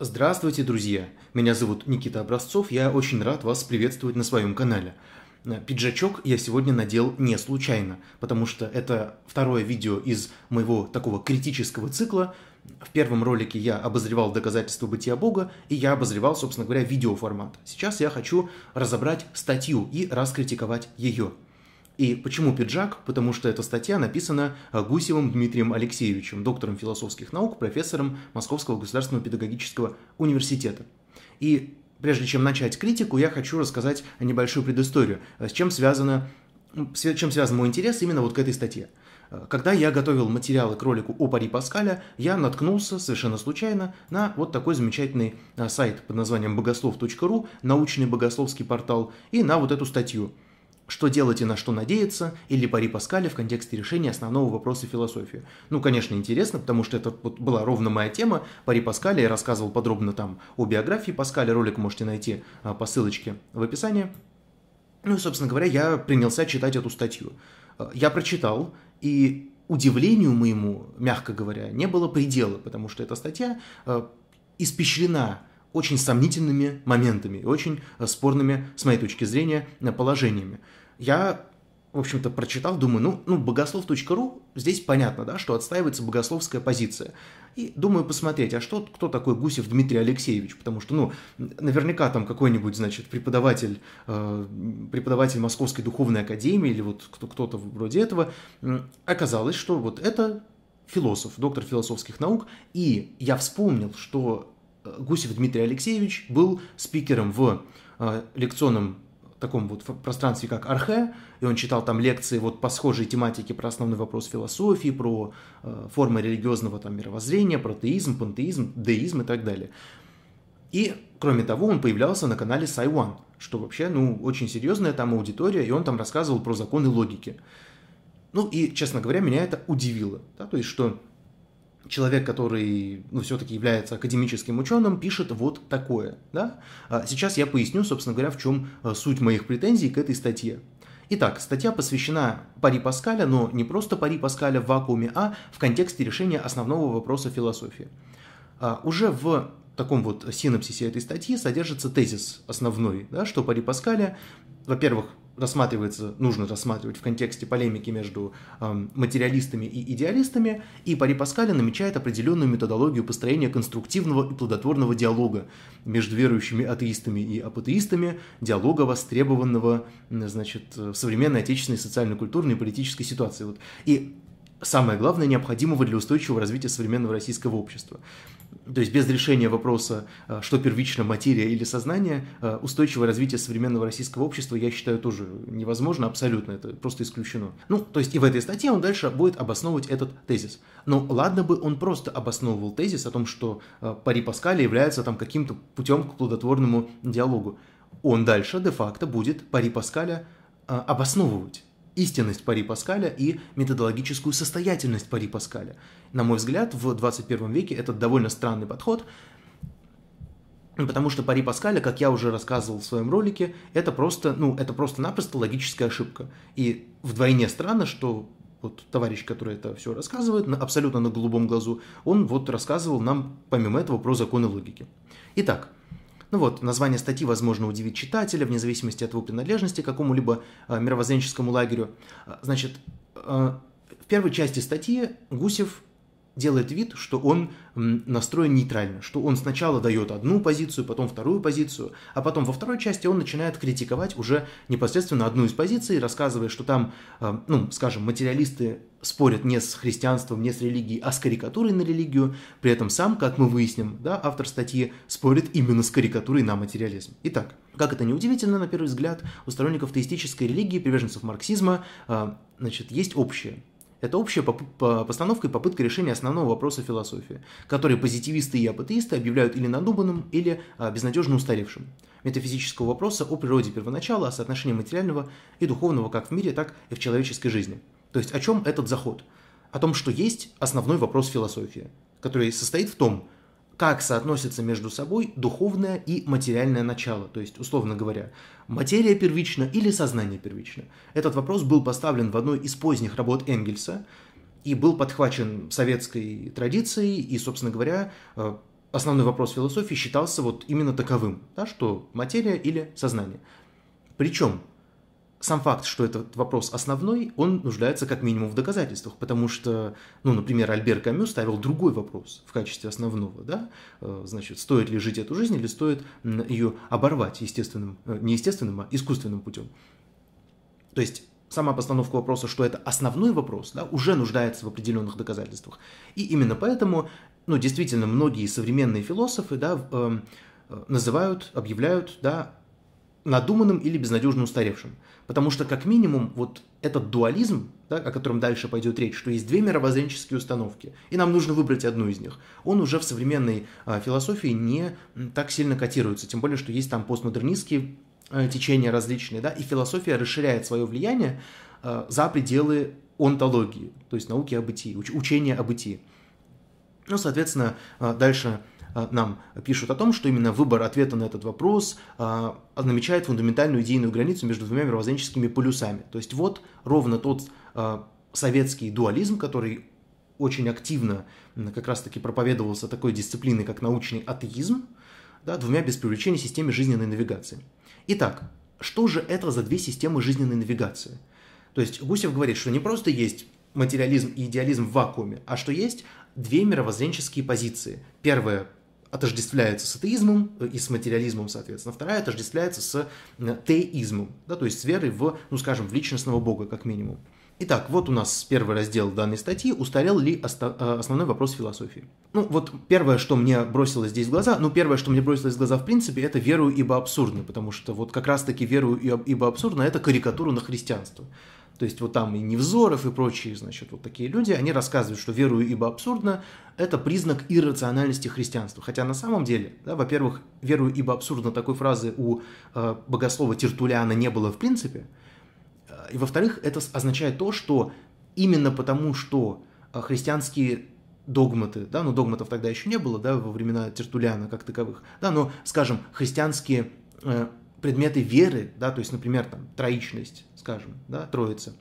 Здравствуйте, друзья! Меня зовут Никита Образцов, я очень рад вас приветствовать на своем канале. Э, пиджачок я сегодня надел не случайно, потому что это второе видео из моего такого критического цикла. В первом ролике я обозревал доказательства бытия Бога, и я обозревал, собственно говоря, видеоформат. Сейчас я хочу разобрать статью и раскритиковать ее – и почему пиджак? Потому что эта статья написана э, Гусевым Дмитрием Алексеевичем, доктором философских наук, профессором Московского государственного педагогического университета. И прежде чем начать критику, я хочу рассказать небольшую предысторию, э, с чем, связано, с чем связан мой интерес именно вот к этой статье. Э, когда я готовил материалы к ролику о Пари Паскаля, я наткнулся совершенно случайно на вот такой замечательный сайт под названием богослов.ру, научный богословский портал, и на вот эту статью – что делать и на что надеяться, или пари Паскаля в контексте решения основного вопроса философии. Ну, конечно, интересно, потому что это вот была ровно моя тема. Пари Паскаля я рассказывал подробно там о биографии Паскаля, ролик можете найти а, по ссылочке в описании. Ну и, собственно говоря, я принялся читать эту статью. А, я прочитал, и удивлению моему, мягко говоря, не было предела, потому что эта статья а, испещрена очень сомнительными моментами, и очень э, спорными, с моей точки зрения, э, положениями. Я в общем-то, прочитал, думаю, ну, ну, богослов.ру, здесь понятно, да, что отстаивается богословская позиция. И думаю посмотреть, а что, кто такой Гусев Дмитрий Алексеевич, потому что, ну, наверняка там какой-нибудь, значит, преподаватель, э, преподаватель Московской духовной академии или вот кто-то вроде этого. Оказалось, что вот это философ, доктор философских наук, и я вспомнил, что Гусев Дмитрий Алексеевич был спикером в э, лекционном таком вот пространстве, как Архе, и он читал там лекции вот по схожей тематике про основной вопрос философии, про э, формы религиозного там мировоззрения, про теизм, пантеизм, деизм и так далее. И, кроме того, он появлялся на канале Сайван, что вообще, ну, очень серьезная там аудитория, и он там рассказывал про законы логики. Ну и, честно говоря, меня это удивило, да, то есть, что человек, который ну, все-таки является академическим ученым, пишет вот такое. Да? А сейчас я поясню, собственно говоря, в чем э, суть моих претензий к этой статье. Итак, статья посвящена пари Паскаля, но не просто пари Паскаля в вакууме, а в контексте решения основного вопроса философии. А уже в таком вот синапсисе этой статьи содержится тезис основной, да, что пари Паскаля, во-первых, рассматривается, нужно рассматривать в контексте полемики между эм, материалистами и идеалистами, и Пари Паскаля намечает определенную методологию построения конструктивного и плодотворного диалога между верующими атеистами и апатеистами, диалога, востребованного значит, э, в современной отечественной социально-культурной и политической ситуации. Вот. И самое главное, необходимого для устойчивого развития современного российского общества то есть без решения вопроса, э, что первично, материя или сознание, э, устойчивое развитие современного российского общества, я считаю, тоже невозможно, абсолютно, это просто исключено. Ну, то есть и в этой статье он дальше будет обосновывать этот тезис. Но ладно бы он просто обосновывал тезис о том, что э, Пари Паскаля является там каким-то путем к плодотворному диалогу. Он дальше де-факто будет Пари Паскаля обосновывать истинность Пари Паскаля и методологическую состоятельность Пари Паскаля. На мой взгляд, в 21 веке это довольно странный подход, ну, Потому что пари Паскаля, как я уже рассказывал в своем ролике, это просто, ну, это просто-напросто логическая ошибка. И вдвойне странно, что вот товарищ, который это все рассказывает, абсолютно на голубом глазу, он вот рассказывал нам, помимо этого, про законы логики. Итак, ну вот, название статьи, возможно, удивит читателя, вне зависимости от его принадлежности к какому-либо э, мировоззренческому лагерю. Э, значит, э, в первой части статьи Гусев делает вид, что он настроен нейтрально, что он сначала дает одну позицию, потом вторую позицию, а потом во второй части он начинает критиковать уже непосредственно одну из позиций, рассказывая, что там, э, ну, скажем, материалисты спорят не с христианством, не с религией, а с карикатурой на религию, при этом сам, как мы выясним, да, автор статьи спорит именно с карикатурой на материализм. Итак, как это неудивительно, на первый взгляд, у сторонников теистической религии, приверженцев марксизма, э, значит, есть общее – это общая постановка и попытка решения основного вопроса философии, который позитивисты и апатеисты объявляют или надуманным, или а, безнадежно устаревшим. Метафизического вопроса о природе первоначала, о соотношении материального и духовного как в мире, так и в человеческой жизни. То есть о чем этот заход? О том, что есть основной вопрос философии, который состоит в том, как соотносятся между собой духовное и материальное начало, то есть, условно говоря, материя первична или сознание первично. Этот вопрос был поставлен в одной из поздних работ Энгельса и был подхвачен советской традицией, и, собственно говоря, э, основной вопрос философии считался вот именно таковым, да, что материя или сознание. Причем сам факт, что этот вопрос основной, он нуждается как минимум в доказательствах, потому что, ну, например, Альбер Камю ставил другой вопрос в качестве основного, да, э, значит, стоит ли жить эту жизнь или стоит ее оборвать естественным, э, не естественным, а искусственным путем. То есть сама постановка вопроса, что это основной вопрос, да, уже нуждается в определенных доказательствах. И именно поэтому, ну, действительно, многие современные философы, да, эм, э, называют, объявляют, да, надуманным или безнадежно устаревшим. Потому что, как минимум, вот этот дуализм, да, о котором дальше пойдет речь, что есть две мировоззренческие установки, и нам нужно выбрать одну из них, он уже в современной э, философии не так сильно котируется. Тем более, что есть там постмодернистские э, течения различные, да, и философия расширяет свое влияние э, за пределы онтологии, то есть науки о бытии, уч- учения о бытии. Ну, соответственно, дальше а, нам пишут о том, что именно выбор ответа на этот вопрос а, намечает фундаментальную идейную границу между двумя мировоззренческими полюсами. То есть вот ровно тот а, советский дуализм, который очень активно как раз-таки проповедовался такой дисциплиной, как научный атеизм, да, двумя без привлечения системе жизненной навигации. Итак, что же это за две системы жизненной навигации? То есть Гусев говорит, что не просто есть материализм и идеализм в вакууме, а что есть две мировоззренческие позиции. Первая отождествляется с атеизмом э, и с материализмом, соответственно. Вторая отождествляется с э, теизмом, да, то есть с верой в, ну скажем, в личностного бога, как минимум. Итак, вот у нас первый раздел данной статьи «Устарел ли э, основной вопрос философии?». Ну вот первое, что мне бросилось здесь в глаза, ну первое, что мне бросилось в глаза в принципе, это «верую, ибо абсурдно», потому что вот как раз-таки «верую, ибо абсурдно» — это карикатура на христианство. То есть вот там и Невзоров, и прочие, значит, вот такие люди, они рассказывают, что «верую, ибо абсурдно» — это признак иррациональности христианства. Хотя на самом деле, да, во-первых, «верую, ибо абсурдно» такой фразы у э, богослова Тертуляна не было в принципе. Э, и во-вторых, это означает то, что именно потому, что э, христианские догматы, да, ну догматов тогда еще не было, да, во времена Тертуляна как таковых, да, но, скажем, христианские э, предметы веры, да, то есть, например, там, троичность, скажем, да, Троица,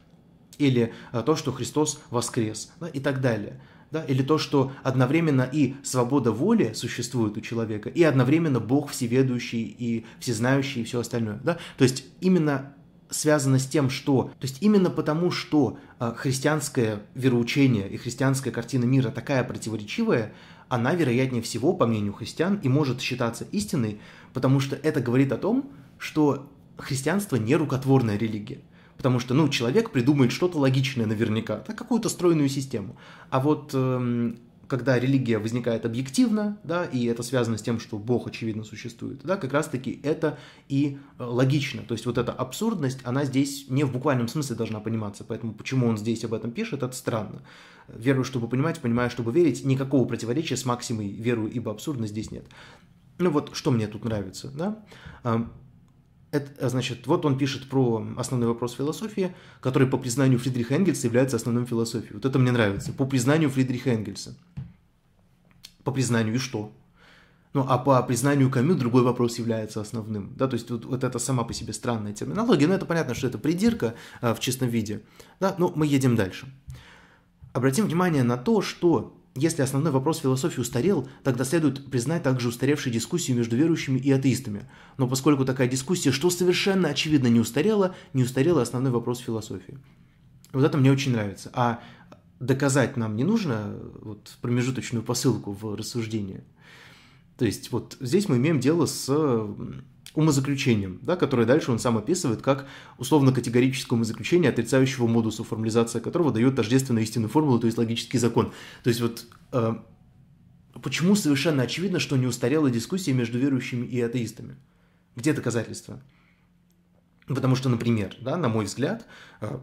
или э, то, что Христос воскрес, да, и так далее. Да, или то, что одновременно и свобода воли существует у человека, и одновременно Бог всеведущий и всезнающий и все остальное. Да? То есть именно связано с тем, что... То есть именно потому, что э, христианское вероучение и христианская картина мира такая противоречивая, она, вероятнее всего, по мнению христиан, и может считаться истиной, потому что это говорит о том, что христианство не рукотворная религия. Потому что, ну, человек придумает что-то логичное наверняка, да, какую-то стройную систему. А вот эм, когда религия возникает объективно, да, и это связано с тем, что Бог, очевидно, существует, да, как раз-таки это и э, логично. То есть вот эта абсурдность, она здесь не в буквальном смысле должна пониматься, поэтому почему он здесь об этом пишет, это странно. Верую, чтобы понимать, понимаю, чтобы верить, никакого противоречия с максимой верую, ибо абсурдность здесь нет. Ну вот, что мне тут нравится, да? Эм, это, э, значит, вот он пишет про основной вопрос философии, который по признанию Фридриха Энгельса является основным философией. Вот это мне нравится. По признанию Фридриха Энгельса. По признанию и что? Ну, а по признанию Камю другой вопрос является основным. Да, то есть вот, вот это сама по себе странная терминология, но это понятно, что это придирка а, в чистом виде. Да, но ну, мы едем дальше. Обратим внимание на то, что если основной вопрос философии устарел, тогда следует признать также устаревшую дискуссию между верующими и атеистами. Но поскольку такая дискуссия, что совершенно очевидно не устарела, не устарела основной вопрос философии. Вот это мне очень нравится. А доказать нам не нужно э, вот, промежуточную посылку в рассуждение. То есть вот здесь мы имеем дело с умозаключением, да, которое дальше он сам описывает как условно-категорическое умозаключение, отрицающего модусу, формализация которого дает тождественную истинную формулу, то есть логический закон. То есть вот э, почему совершенно очевидно, что не устарела дискуссия между верующими и атеистами? Где доказательства? Потому что, например, да, на мой взгляд, э,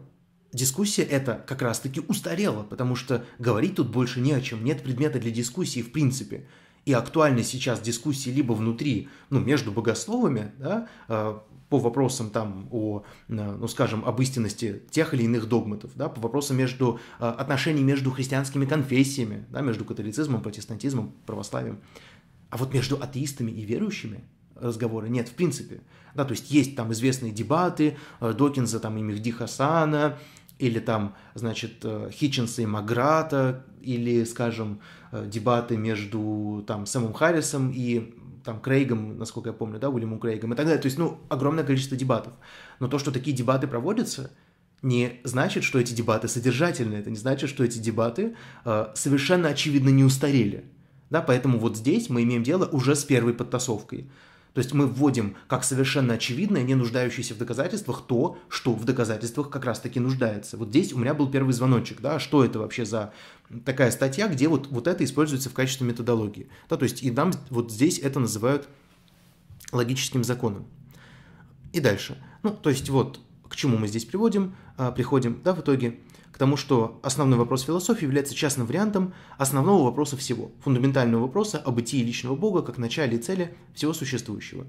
дискуссия эта как раз-таки устарела, потому что говорить тут больше не о чем, нет предмета для дискуссии в принципе и актуальны сейчас дискуссии либо внутри, ну, между богословами, да, а, по вопросам там о, ну, скажем, об истинности тех или иных догматов, да, по вопросам между, а, отношений между христианскими конфессиями, да, между католицизмом, протестантизмом, православием. А вот между атеистами и верующими разговора нет, в принципе. Да, то есть есть там известные дебаты э, Докинза, там и Мехди Хасана, или там, значит, э, Хитчинса и Маграта, или, скажем, э, дебаты между там Сэмом Харрисом и там Крейгом, насколько я помню, да, Уильямом Крейгом и так далее. То есть, ну, огромное количество дебатов. Но то, что такие дебаты проводятся, не значит, что эти дебаты содержательные это не значит, что эти дебаты э, совершенно очевидно не устарели. Да, поэтому вот здесь мы имеем дело уже с первой подтасовкой. То есть мы вводим как совершенно очевидное, не нуждающееся в доказательствах, то, что в доказательствах как раз-таки нуждается. Вот здесь у меня был первый звоночек, да, что это вообще за такая статья, где вот, вот это используется в качестве методологии. Да, то есть и нам вот здесь это называют логическим законом. И дальше. Ну, то есть вот к чему мы здесь приводим, а, приходим, да, в итоге – тому, что основной вопрос философии является частным вариантом основного вопроса всего, фундаментального вопроса о бытии личного Бога как начале и цели всего существующего.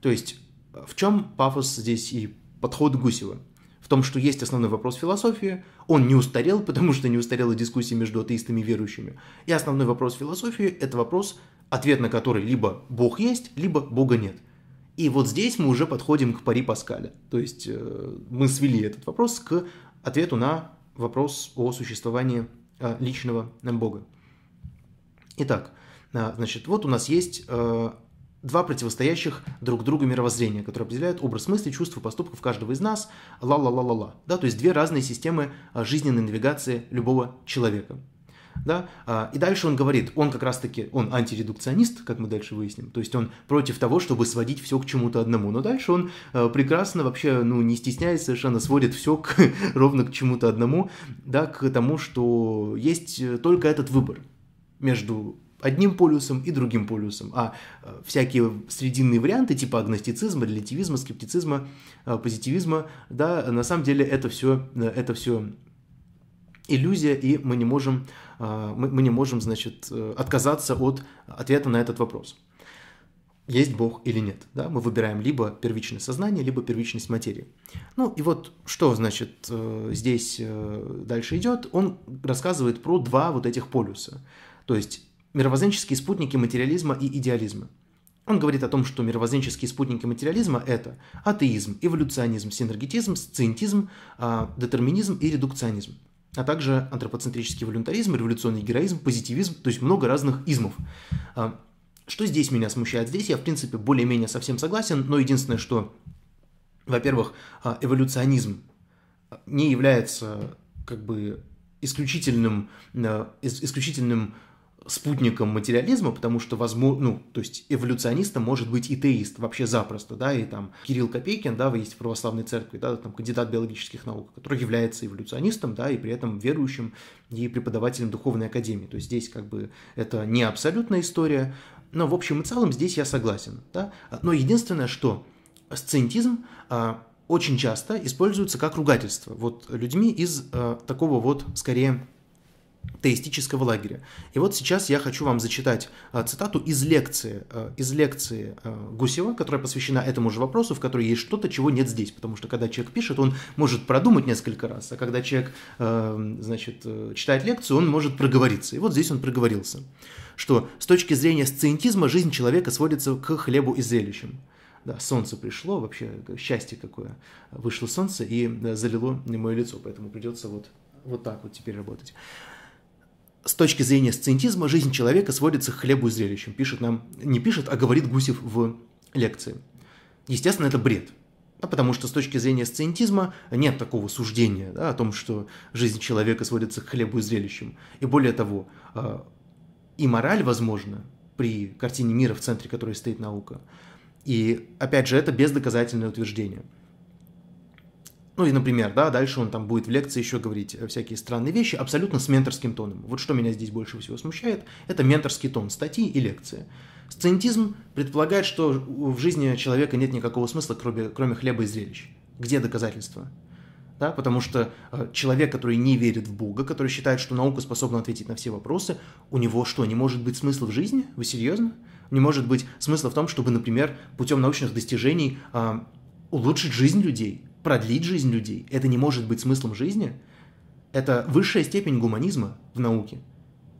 То есть, э, в чем пафос здесь и подход Гусева? В том, что есть основной вопрос философии, он не устарел, потому что не устарела дискуссия между атеистами и верующими. И основной вопрос философии – это вопрос, ответ на который либо Бог есть, либо Бога нет – и вот здесь мы уже подходим к пари Паскаля. То есть э, мы свели этот вопрос к ответу на вопрос о существовании э, личного э, Бога. Итак, э, значит, вот у нас есть два противостоящих друг другу мировоззрения, которые определяют образ мысли, чувства, поступков каждого из нас, ла-ла-ла-ла-ла. Да, то есть две разные системы жизненной навигации любого человека. Да? А, и дальше он говорит, он как раз-таки, он антиредукционист, как мы дальше выясним, то есть он против того, чтобы сводить все к чему-то одному, но дальше он э, прекрасно вообще, ну, не стесняясь совершенно, сводит все к, ровно к чему-то одному, да, к тому, что есть э, только этот выбор между одним полюсом и другим полюсом, а э, всякие срединные варианты типа агностицизма, релятивизма, скептицизма, позитивизма, да, на самом деле это все, это все иллюзия, и мы не можем а, мы, мы не можем, значит, э, отказаться от ответа на этот вопрос. Есть Бог или нет? Да? Мы выбираем либо первичность сознания, либо первичность материи. Ну и вот что, значит, э, здесь э, дальше идет. Он рассказывает про два вот этих полюса. То есть мировоззренческие спутники материализма и идеализма. Он говорит о том, что мировоззренческие спутники материализма – это атеизм, эволюционизм, синергетизм, сциентизм, а, детерминизм и редукционизм а также антропоцентрический волюнтаризм, революционный героизм, позитивизм, то есть много разных измов. А, что здесь меня смущает? Здесь я, в принципе, более-менее совсем согласен, но единственное, что, во-первых, а, эволюционизм а, не является как бы исключительным, исключительным спутником материализма, потому что, возможно, ну, то есть эволюционистом может быть и теист вообще запросто, да, и там Кирилл Копейкин, да, есть в православной церкви, да, там кандидат биологических наук, который является эволюционистом, да, и при этом верующим и преподавателем духовной академии. То есть здесь как бы это не абсолютная история, но в общем и целом здесь я согласен, да. Но единственное, что сциентизм а, очень часто используется как ругательство вот людьми из а, такого вот, скорее, теистического лагеря. И вот сейчас я хочу вам зачитать э, цитату из лекции, э, из лекции э, Гусева, которая посвящена этому же вопросу, в которой есть что-то, чего нет здесь, потому что когда человек пишет, он может продумать несколько раз, а когда человек, значит, читает лекцию, он может проговориться. И вот здесь он проговорился, что с точки зрения сциентизма жизнь человека сводится к хлебу и зрелищам. Да, солнце пришло, вообще счастье какое. Вышло солнце и залило мое лицо, поэтому придется вот, вот так вот теперь работать с точки зрения сциентизма жизнь человека сводится к хлебу и зрелищам, пишет нам, не пишет, а говорит Гусев в лекции. Естественно, это бред, да, потому что с точки зрения сциентизма нет такого суждения да, о том, что жизнь человека сводится к хлебу и зрелищам. И более того, а, и мораль, возможно, при картине мира, в центре которой стоит наука. И, опять же, это бездоказательное утверждение – ну и, например, да, дальше он там будет в лекции еще говорить э, всякие странные вещи абсолютно с менторским тоном. Вот что меня здесь больше всего смущает, это менторский тон статьи и лекции. Сцентизм предполагает, что в жизни человека нет никакого смысла, кроме, кроме хлеба и зрелищ. Где доказательства? Да, потому что э, человек, который не верит в Бога, который считает, что наука способна ответить на все вопросы, у него что, не может быть смысла в жизни? Вы серьезно? Не может быть смысла в том, чтобы, например, путем научных достижений э, улучшить жизнь людей? продлить жизнь людей. Это не может быть смыслом жизни. Это высшая степень гуманизма в науке.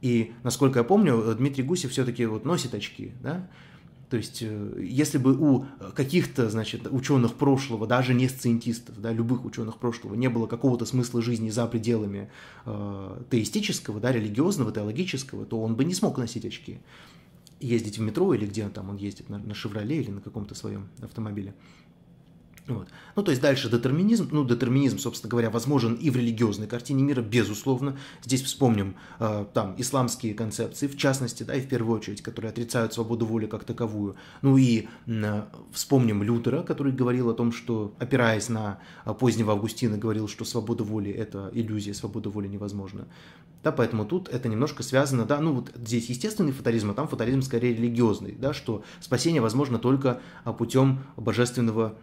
И, насколько я помню, Дмитрий Гусев все-таки вот носит очки, да? То есть, э, если бы у каких-то, значит, ученых прошлого, даже не сциентистов, да, любых ученых прошлого, не было какого-то смысла жизни за пределами э, теистического, да, религиозного, теологического, то он бы не смог носить очки, ездить в метро или где он там он ездит, на, на «Шевроле» или на каком-то своем автомобиле. Э, вот. Ну, то есть дальше детерминизм. Ну, детерминизм, собственно говоря, возможен и в религиозной картине мира, безусловно. Здесь вспомним э, там исламские концепции, в частности, да, и в первую очередь, которые отрицают свободу воли как таковую. Ну и э, вспомним Лютера, который говорил о том, что, опираясь на э, позднего Августина, говорил, что свобода воли – это иллюзия, свобода воли невозможна. Да, поэтому тут это немножко связано, да, ну вот здесь естественный фатализм, а там фатализм скорее религиозный, да, что спасение возможно только а, путем божественного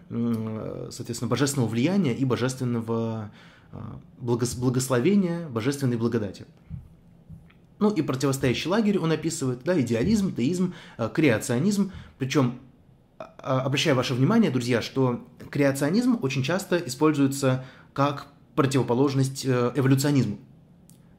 Э, соответственно, божественного влияния и божественного э, благословения, божественной благодати. Ну и противостоящий лагерь он описывает, да, идеализм, теизм, э, креационизм. Причем, а, а, обращаю ваше внимание, друзья, что креационизм очень часто используется как противоположность эволюционизму.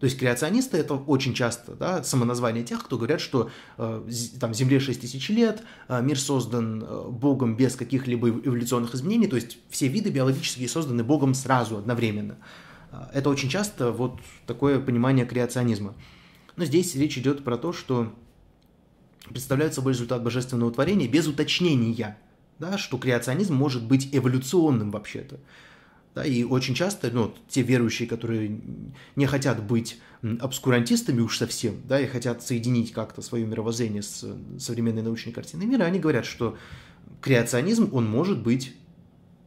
То есть креационисты это очень часто да, самоназвание тех, кто говорят, что э, там Земле 6000 лет, э, мир создан э, Богом без каких-либо эволюционных изменений, то есть все виды биологические созданы Богом сразу, одновременно. Э, это очень часто вот такое понимание креационизма. Но здесь речь идет про то, что представляет собой результат божественного творения без уточнения, да, что креационизм может быть эволюционным вообще-то. Да, и очень часто ну, те верующие, которые не хотят быть обскурантистами уж совсем, да, и хотят соединить как-то свое мировоззрение с современной научной картиной мира, они говорят, что креационизм, он может быть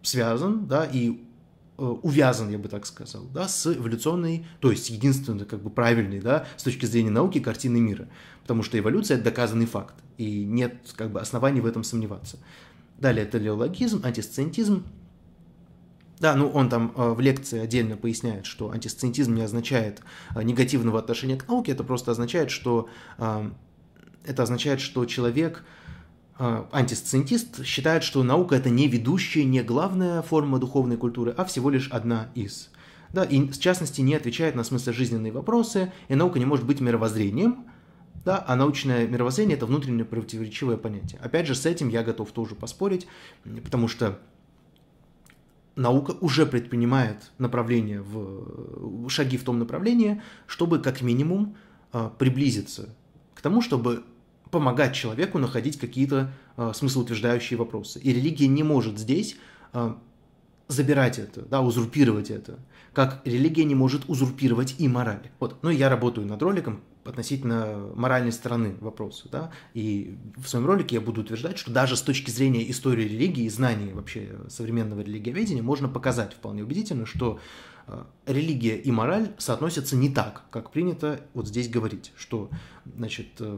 связан, да, и э, увязан, я бы так сказал, да, с эволюционной, то есть единственной, как бы правильной, да, с точки зрения науки, картины мира. Потому что эволюция – это доказанный факт, и нет, как бы, оснований в этом сомневаться. Далее это леологизм, антисциентизм – да, ну он там э, в лекции отдельно поясняет, что антисценитизм не означает э, негативного отношения к науке, это просто означает, что э, это означает, что человек антисцентист считает, что наука это не ведущая, не главная форма духовной культуры, а всего лишь одна из. Да, и в частности не отвечает на смысл жизненные вопросы, и наука не может быть мировоззрением, да, а научное мировоззрение это внутреннее противоречивое понятие. Опять же, с этим я готов тоже поспорить, потому что наука уже предпринимает направление в, э, шаги в том направлении, чтобы как минимум э, приблизиться к тому, чтобы помогать человеку находить какие-то э, смыслоутверждающие вопросы. И религия не может здесь забирать это, да, узурпировать это, как религия не может узурпировать и мораль. Вот, ну и я работаю над роликом, относительно моральной стороны вопроса, да, и в своем ролике я буду утверждать, что даже с точки зрения истории религии и знаний вообще современного религиоведения можно показать вполне убедительно, что э, религия и мораль соотносятся не так, как принято вот здесь говорить, что, значит, э,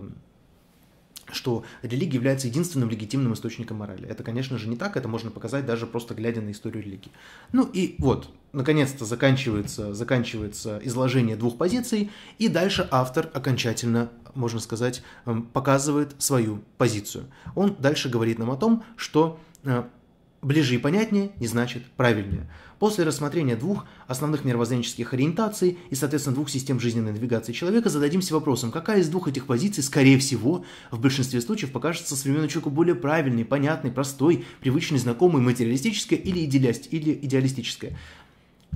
что религия является единственным легитимным источником морали. Это, конечно же, не так, это можно показать даже просто глядя на историю религии. Ну и вот, наконец-то заканчивается, заканчивается изложение двух позиций, и дальше автор окончательно, можно сказать, эм, показывает свою позицию. Он дальше говорит нам о том, что э, Ближе и понятнее не значит правильнее. После рассмотрения двух основных мировоззренческих ориентаций и, соответственно, двух систем жизненной навигации человека зададимся вопросом, какая из двух этих позиций, скорее всего, в большинстве случаев покажется современному человеку более правильной, понятной, простой, привычной, знакомой, материалистической или, идеалист, или идеалистической.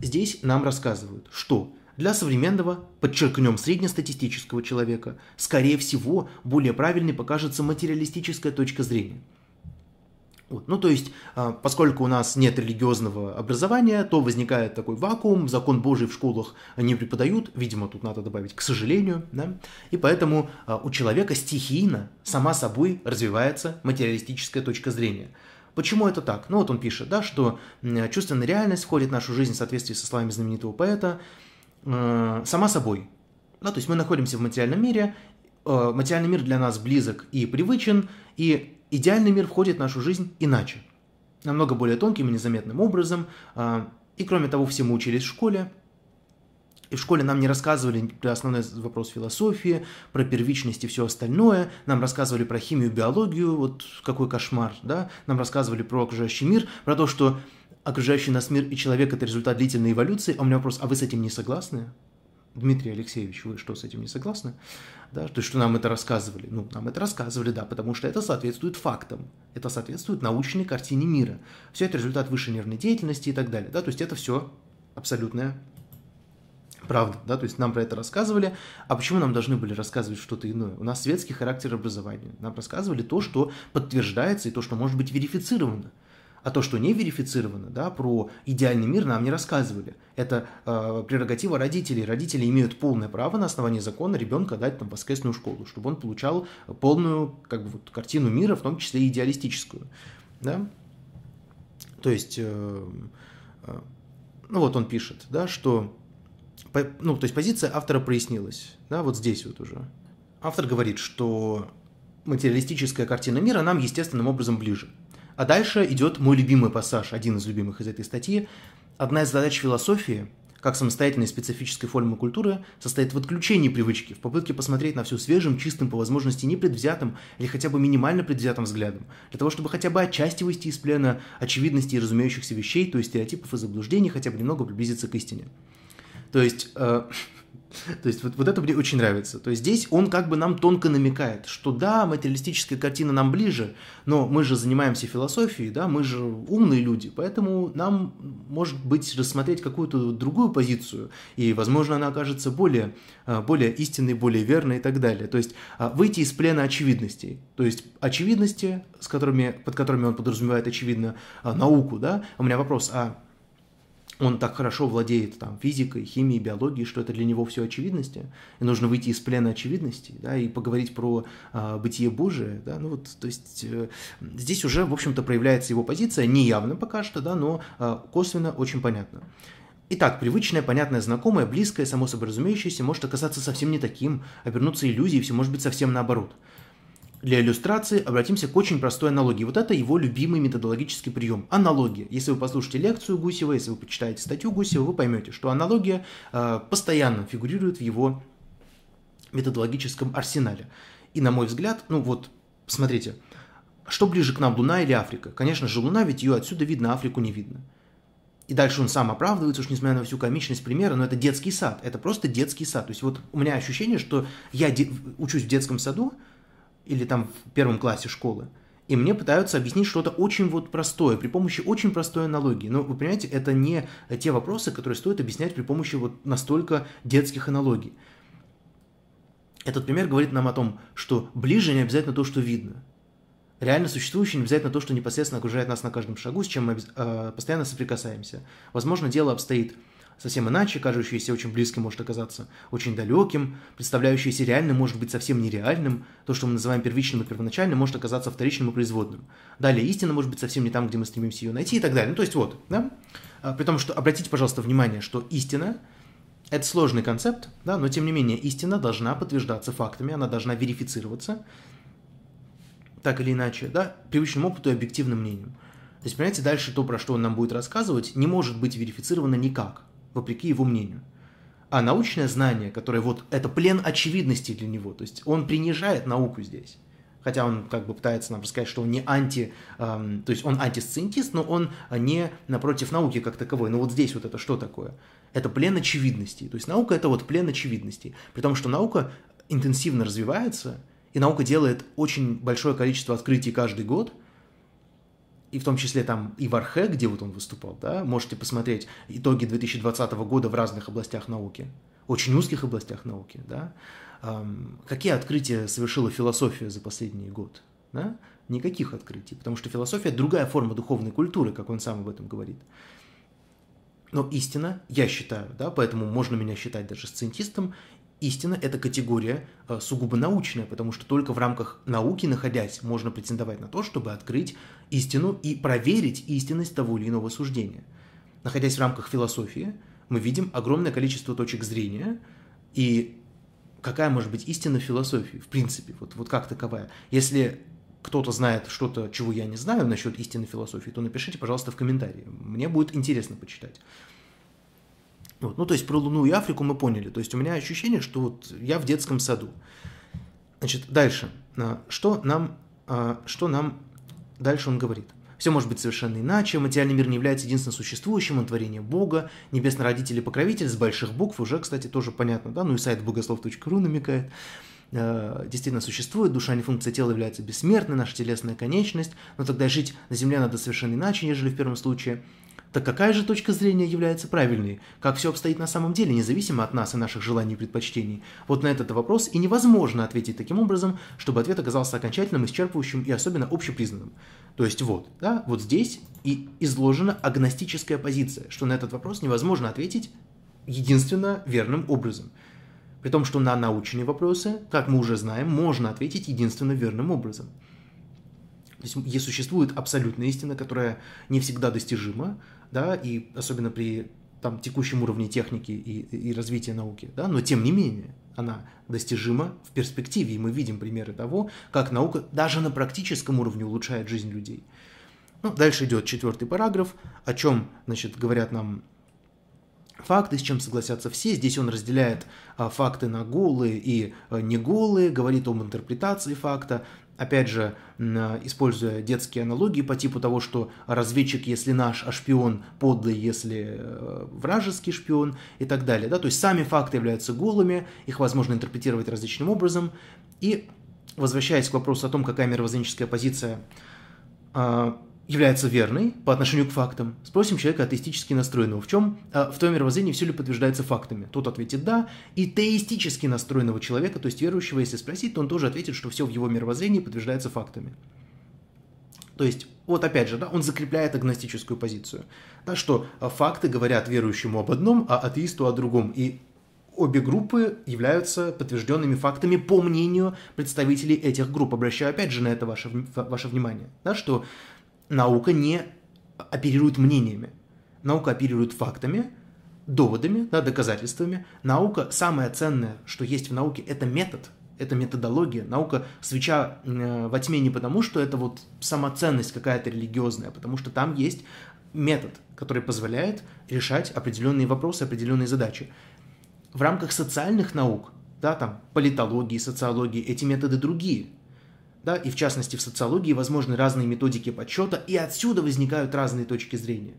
Здесь нам рассказывают, что для современного, подчеркнем, среднестатистического человека, скорее всего, более правильной покажется материалистическая точка зрения – ну, то есть, а, поскольку у нас нет религиозного образования, то возникает такой вакуум, закон Божий в школах не преподают, видимо, тут надо добавить «к сожалению», да? и поэтому а, у человека стихийно, сама собой развивается материалистическая точка зрения. Почему это так? Ну вот он пишет, да, что чувственная реальность входит в нашу жизнь в соответствии со словами знаменитого поэта а, сама собой. Да, ну, то есть мы находимся в материальном мире, материальный мир для нас близок и привычен, и идеальный мир входит в нашу жизнь иначе, намного более тонким и незаметным образом. А, и кроме того, все мы учились в школе, и в школе нам не рассказывали про основной вопрос философии, про первичность и все остальное. Нам рассказывали про химию, биологию, вот какой кошмар, да? Нам рассказывали про окружающий мир, про то, что окружающий нас мир и человек – это результат длительной эволюции. А у меня вопрос, а вы с этим не согласны? Дмитрий Алексеевич, вы что, с этим не согласны? Да, то, есть что нам это рассказывали. Ну, нам это рассказывали, да, потому что это соответствует фактам. Это соответствует научной картине мира. Все это результат высшей нервной деятельности и так далее. Да, то есть это все абсолютная правда, да, то есть нам про это рассказывали, а почему нам должны были рассказывать что-то иное? У нас светский характер образования, нам рассказывали то, что подтверждается и то, что может быть верифицировано. А то, что не верифицировано, да, про идеальный мир нам не рассказывали. Это э, прерогатива родителей. Родители имеют полное право на основании закона ребенка дать там воскресную школу, чтобы он получал полную как бы, вот, картину мира, в том числе и идеалистическую. Да? То есть, э, э, ну вот он пишет, да, что по, ну, то есть позиция автора прояснилась, да, вот здесь вот уже. Автор говорит, что материалистическая картина мира нам естественным образом ближе. А дальше идет мой любимый пассаж, один из любимых из этой статьи. Одна из задач философии, как самостоятельной специфической формы культуры, состоит в отключении привычки, в попытке посмотреть на все свежим, чистым, по возможности непредвзятым или хотя бы минимально предвзятым взглядом, для того, чтобы хотя бы отчасти выйти из плена очевидности и разумеющихся вещей, то есть стереотипов и заблуждений, хотя бы немного приблизиться к истине. То есть... Э, То есть вот, вот это мне очень нравится. То есть здесь он как бы нам тонко намекает, что да, материалистическая картина нам ближе, но мы же занимаемся философией, да, мы же умные люди, поэтому нам, может быть, рассмотреть какую-то другую позицию, и, возможно, она окажется более, а, более истинной, более верной и так далее. То есть а, выйти из плена очевидностей. То есть очевидности, с которыми, под которыми он подразумевает, очевидно, а, науку, да. У меня вопрос, а он так хорошо владеет там, физикой, химией, биологией, что это для него все очевидности, и нужно выйти из плена очевидности, да, и поговорить про э, бытие Божие, да, ну вот, то есть э, здесь уже, в общем-то, проявляется его позиция, неявно пока что, да, но э, косвенно очень понятно. Итак, привычное, понятное, знакомое, близкое, само собой разумеющееся может оказаться совсем не таким, обернуться иллюзией, все может быть совсем наоборот. Для иллюстрации обратимся к очень простой аналогии. Вот это его любимый методологический прием – аналогия. Если вы послушаете лекцию Гусева, если вы почитаете статью Гусева, вы поймете, что аналогия э, постоянно фигурирует в его методологическом арсенале. И на мой взгляд, ну вот, смотрите, что ближе к нам, Луна или Африка? Конечно же, Луна, ведь ее отсюда видно, а Африку не видно. И дальше он сам оправдывается, уж несмотря на всю комичность примера, но это детский сад, это просто детский сад. То есть вот у меня ощущение, что я учусь в детском саду, или там в первом классе школы. И мне пытаются объяснить что-то очень вот простое, при помощи очень простой аналогии. Но вы понимаете, это не те вопросы, которые стоит объяснять при помощи вот настолько детских аналогий. Этот пример говорит нам о том, что ближе не обязательно то, что видно. Реально существующее не обязательно то, что непосредственно окружает нас на каждом шагу, с чем мы э, постоянно соприкасаемся. Возможно, дело обстоит совсем иначе, кажущееся очень близким может оказаться очень далеким, представляющееся реальным может быть совсем нереальным, то, что мы называем первичным и первоначальным, может оказаться вторичным и производным. Далее, истина может быть совсем не там, где мы стремимся ее найти и так далее. Ну, то есть вот, да? А, при том, что обратите, пожалуйста, внимание, что истина – это сложный концепт, да, но тем не менее истина должна подтверждаться фактами, она должна верифицироваться, так или иначе, да, привычным опытом и объективным мнением. То есть, понимаете, дальше то, про что он нам будет рассказывать, не может быть верифицировано никак вопреки его мнению. А научное знание, которое вот это плен очевидности для него, то есть он принижает науку здесь. Хотя он как бы пытается нам рассказать, что он не анти, эм, то есть он антисциентист, но он не напротив науки как таковой. Но вот здесь вот это что такое? Это плен очевидности. То есть наука это вот плен очевидности. При том, что наука интенсивно развивается, и наука делает очень большое количество открытий каждый год, и в том числе там и в Архе, где вот он выступал, да, можете посмотреть итоги 2020 года в разных областях науки, очень узких областях науки, да, какие открытия совершила философия за последний год, да, никаких открытий, потому что философия – другая форма духовной культуры, как он сам об этом говорит. Но истина, я считаю, да, поэтому можно меня считать даже сциентистом, Истина – это категория э, сугубо научная, потому что только в рамках науки, находясь, можно претендовать на то, чтобы открыть истину и проверить истинность того или иного суждения. Находясь в рамках философии, мы видим огромное количество точек зрения, и какая может быть истина в философии, в принципе, вот, вот как таковая. Если кто-то знает что-то, чего я не знаю насчет истины философии, то напишите, пожалуйста, в комментарии. Мне будет интересно почитать. Вот. Ну, то есть про Луну и Африку мы поняли. То есть у меня ощущение, что вот я в детском саду. Значит, дальше. А, что нам, а, что нам дальше он говорит? Все может быть совершенно иначе, материальный мир не является единственным существующим, он творение Бога, небесный родитель и покровитель, с больших букв уже, кстати, тоже понятно, да, ну и сайт богослов.ру намекает, а, действительно существует, душа не функция тела является бессмертной, наша телесная конечность, но тогда жить на Земле надо совершенно иначе, нежели в первом случае – так какая же точка зрения является правильной? Как все обстоит на самом деле, независимо от нас и наших желаний и предпочтений? Вот на этот вопрос и невозможно ответить таким образом, чтобы ответ оказался окончательным, исчерпывающим и особенно общепризнанным. То есть вот, да, вот здесь и изложена агностическая позиция, что на этот вопрос невозможно ответить единственно верным образом. При том, что на научные вопросы, как мы уже знаем, можно ответить единственно верным образом. То есть и существует абсолютная истина, которая не всегда достижима, да, и особенно при там, текущем уровне техники и, и развития науки, да, но тем не менее она достижима в перспективе, и мы видим примеры того, как наука даже на практическом уровне улучшает жизнь людей. Ну, дальше идет четвертый параграф, о чем, значит, говорят нам факты, с чем согласятся все. Здесь он разделяет а, факты на голые и а, неголые, говорит об интерпретации факта, опять же, используя детские аналогии по типу того, что разведчик, если наш, а шпион подлый, если э, вражеский шпион и так далее. Да? То есть сами факты являются голыми, их возможно интерпретировать различным образом. И возвращаясь к вопросу о том, какая мировоззренческая позиция а, является верной по отношению к фактам, спросим человека атеистически настроенного, в чем, а, в твоем мировоззрении все ли подтверждается фактами. Тот ответит «да», и теистически настроенного человека, то есть верующего, если спросить, то он тоже ответит, что все в его мировоззрении подтверждается фактами. То есть, вот опять же, да, он закрепляет агностическую позицию. Да, что а, факты говорят верующему об одном, а атеисту о другом. И обе группы являются подтвержденными фактами по мнению представителей этих групп. Обращаю опять же на это ваше, ваше внимание, да, что наука не оперирует мнениями. Наука оперирует фактами, доводами, да, доказательствами. Наука, самое ценное, что есть в науке, это метод, это методология. Наука свеча э, во тьме не потому, что это вот самоценность какая-то религиозная, а потому что там есть метод, который позволяет решать определенные вопросы, определенные задачи. В рамках социальных наук, да, там, политологии, социологии, эти методы другие – да, и в частности в социологии возможны разные методики подсчета, и отсюда возникают разные точки зрения.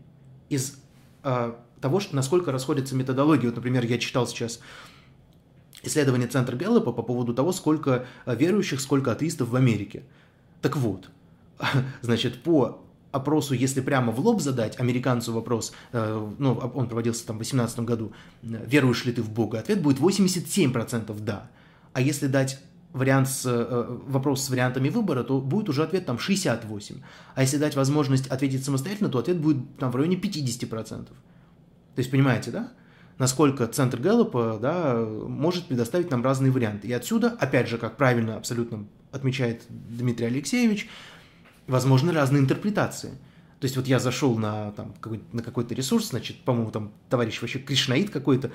Из э, того, что, насколько расходятся методологии. Вот, например, я читал сейчас исследование Центра Гэллопа по поводу того, сколько а, верующих, сколько атеистов в Америке. Так вот, значит, по опросу, если прямо в лоб задать американцу вопрос, э, ну, он проводился там в 2018 году, «Веруешь ли ты в Бога?» Ответ будет 87% «да». А если дать вариант с, э, э, вопрос с вариантами выбора, то будет уже ответ там 68. А если дать возможность ответить самостоятельно, то ответ будет там в районе 50%. То есть понимаете, да? насколько центр Гэллопа да, может предоставить нам разные варианты. И отсюда, опять же, как правильно абсолютно отмечает Дмитрий Алексеевич, возможны разные интерпретации. То есть вот я зашел на, там, какой на какой-то ресурс, значит, по-моему, там товарищ вообще Кришнаид какой-то,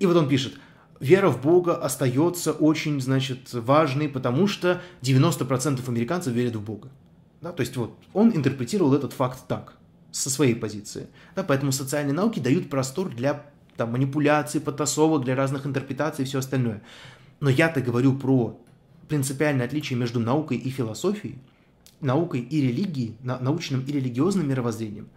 и вот он пишет, вера в Бога остается очень, значит, важной, потому что 90% американцев верят в Бога. Да, то есть вот он интерпретировал этот факт так, со своей позиции. Да, поэтому социальные науки дают простор для там, манипуляций, потасовок, для разных интерпретаций и все остальное. Но я-то говорю про принципиальное отличие между наукой и философией, наукой и религией, научным и религиозным мировоззрением,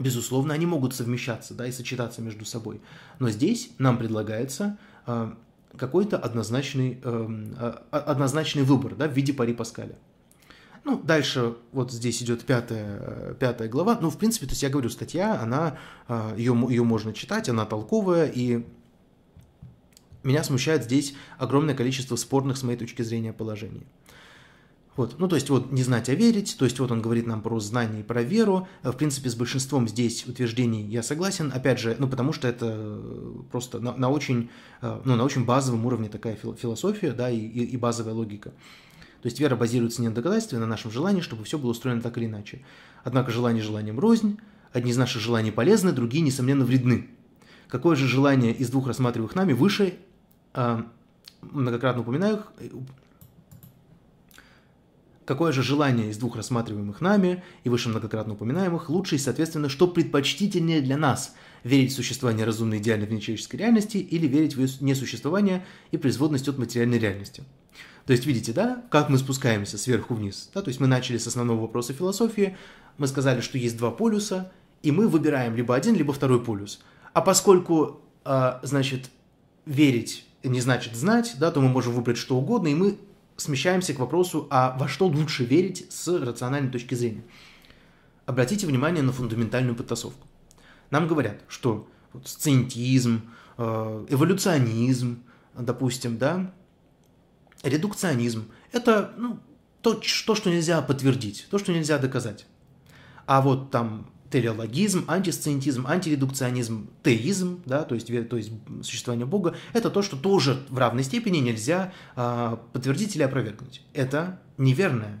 безусловно, они могут совмещаться да, и сочетаться между собой. Но здесь нам предлагается э, какой-то однозначный, эм, э, однозначный выбор да, в виде пари Паскаля. Ну, дальше вот здесь идет пятая, э, пятая глава. Ну, в принципе, то есть я говорю, статья, она, ее, ее можно читать, она толковая, и меня смущает здесь огромное количество спорных, с моей точки зрения, положений. Вот. Ну, то есть, вот не знать, а верить. То есть, вот он говорит нам про знание и про веру. Э, в принципе, с большинством здесь утверждений я согласен. Опять же, ну, потому что это э, просто на, на очень, э, ну, на очень базовом уровне такая философия, да, и, и, и базовая логика. То есть, вера базируется не на доказательстве, а на нашем желании, чтобы все было устроено так или иначе. Однако желание желанием рознь. Одни из наших желаний полезны, другие, несомненно, вредны. Какое же желание из двух рассматриваемых нами выше, многократно упоминаю, какое же желание из двух рассматриваемых нами и выше многократно упоминаемых лучше и, соответственно, что предпочтительнее для нас – верить в существование разумной идеальной внечеловеческой реальности или верить в ее несуществование и производность от материальной реальности. То есть, видите, да, как мы спускаемся сверху вниз. Да? То есть мы начали с основного вопроса философии, мы сказали, что есть два полюса, и мы выбираем либо один, либо второй полюс. А поскольку, э, значит, верить не значит знать, да, то мы можем выбрать что угодно, и мы смещаемся к вопросу, а во что лучше верить с рациональной точки зрения. Обратите внимание на фундаментальную подтасовку. Нам говорят, что вот сциентизм, э, эволюционизм, допустим, да, редукционизм – это ну, то, что нельзя подтвердить, то, что нельзя доказать. А вот там телеологизм, антисциентизм, антиредукционизм, теизм, да, то есть, то есть существование Бога, это то, что тоже в равной степени нельзя э, подтвердить или опровергнуть. Это неверное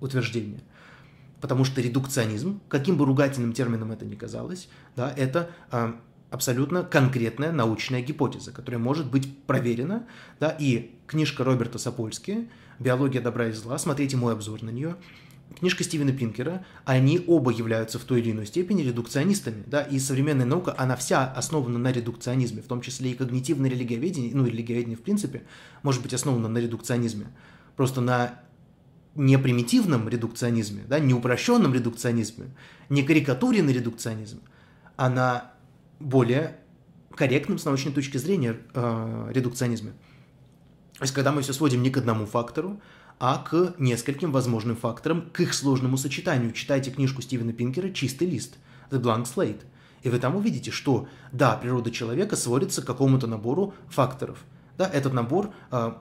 утверждение. Потому что редукционизм, каким бы ругательным термином это ни казалось, да, это э, абсолютно конкретная научная гипотеза, которая может быть проверена, да, и книжка Роберта Сапольски «Биология добра и зла», смотрите мой обзор на нее – книжка Стивена Пинкера, они оба являются в той или иной степени редукционистами, да, и современная наука, она вся основана на редукционизме, в том числе и когнитивное религиоведение, ну, религиоведение в принципе, может быть основано на редукционизме, просто на не примитивном редукционизме, да, не упрощенном редукционизме, не карикатуре на редукционизм, а на более корректном с научной точки зрения э, редукционизме. То есть, когда мы все сводим не к одному фактору, а к нескольким возможным факторам, к их сложному сочетанию. Читайте книжку Стивена Пинкера «Чистый лист» «The Blank Slate». И вы там увидите, что да, природа человека сводится к какому-то набору факторов. Да, этот набор э,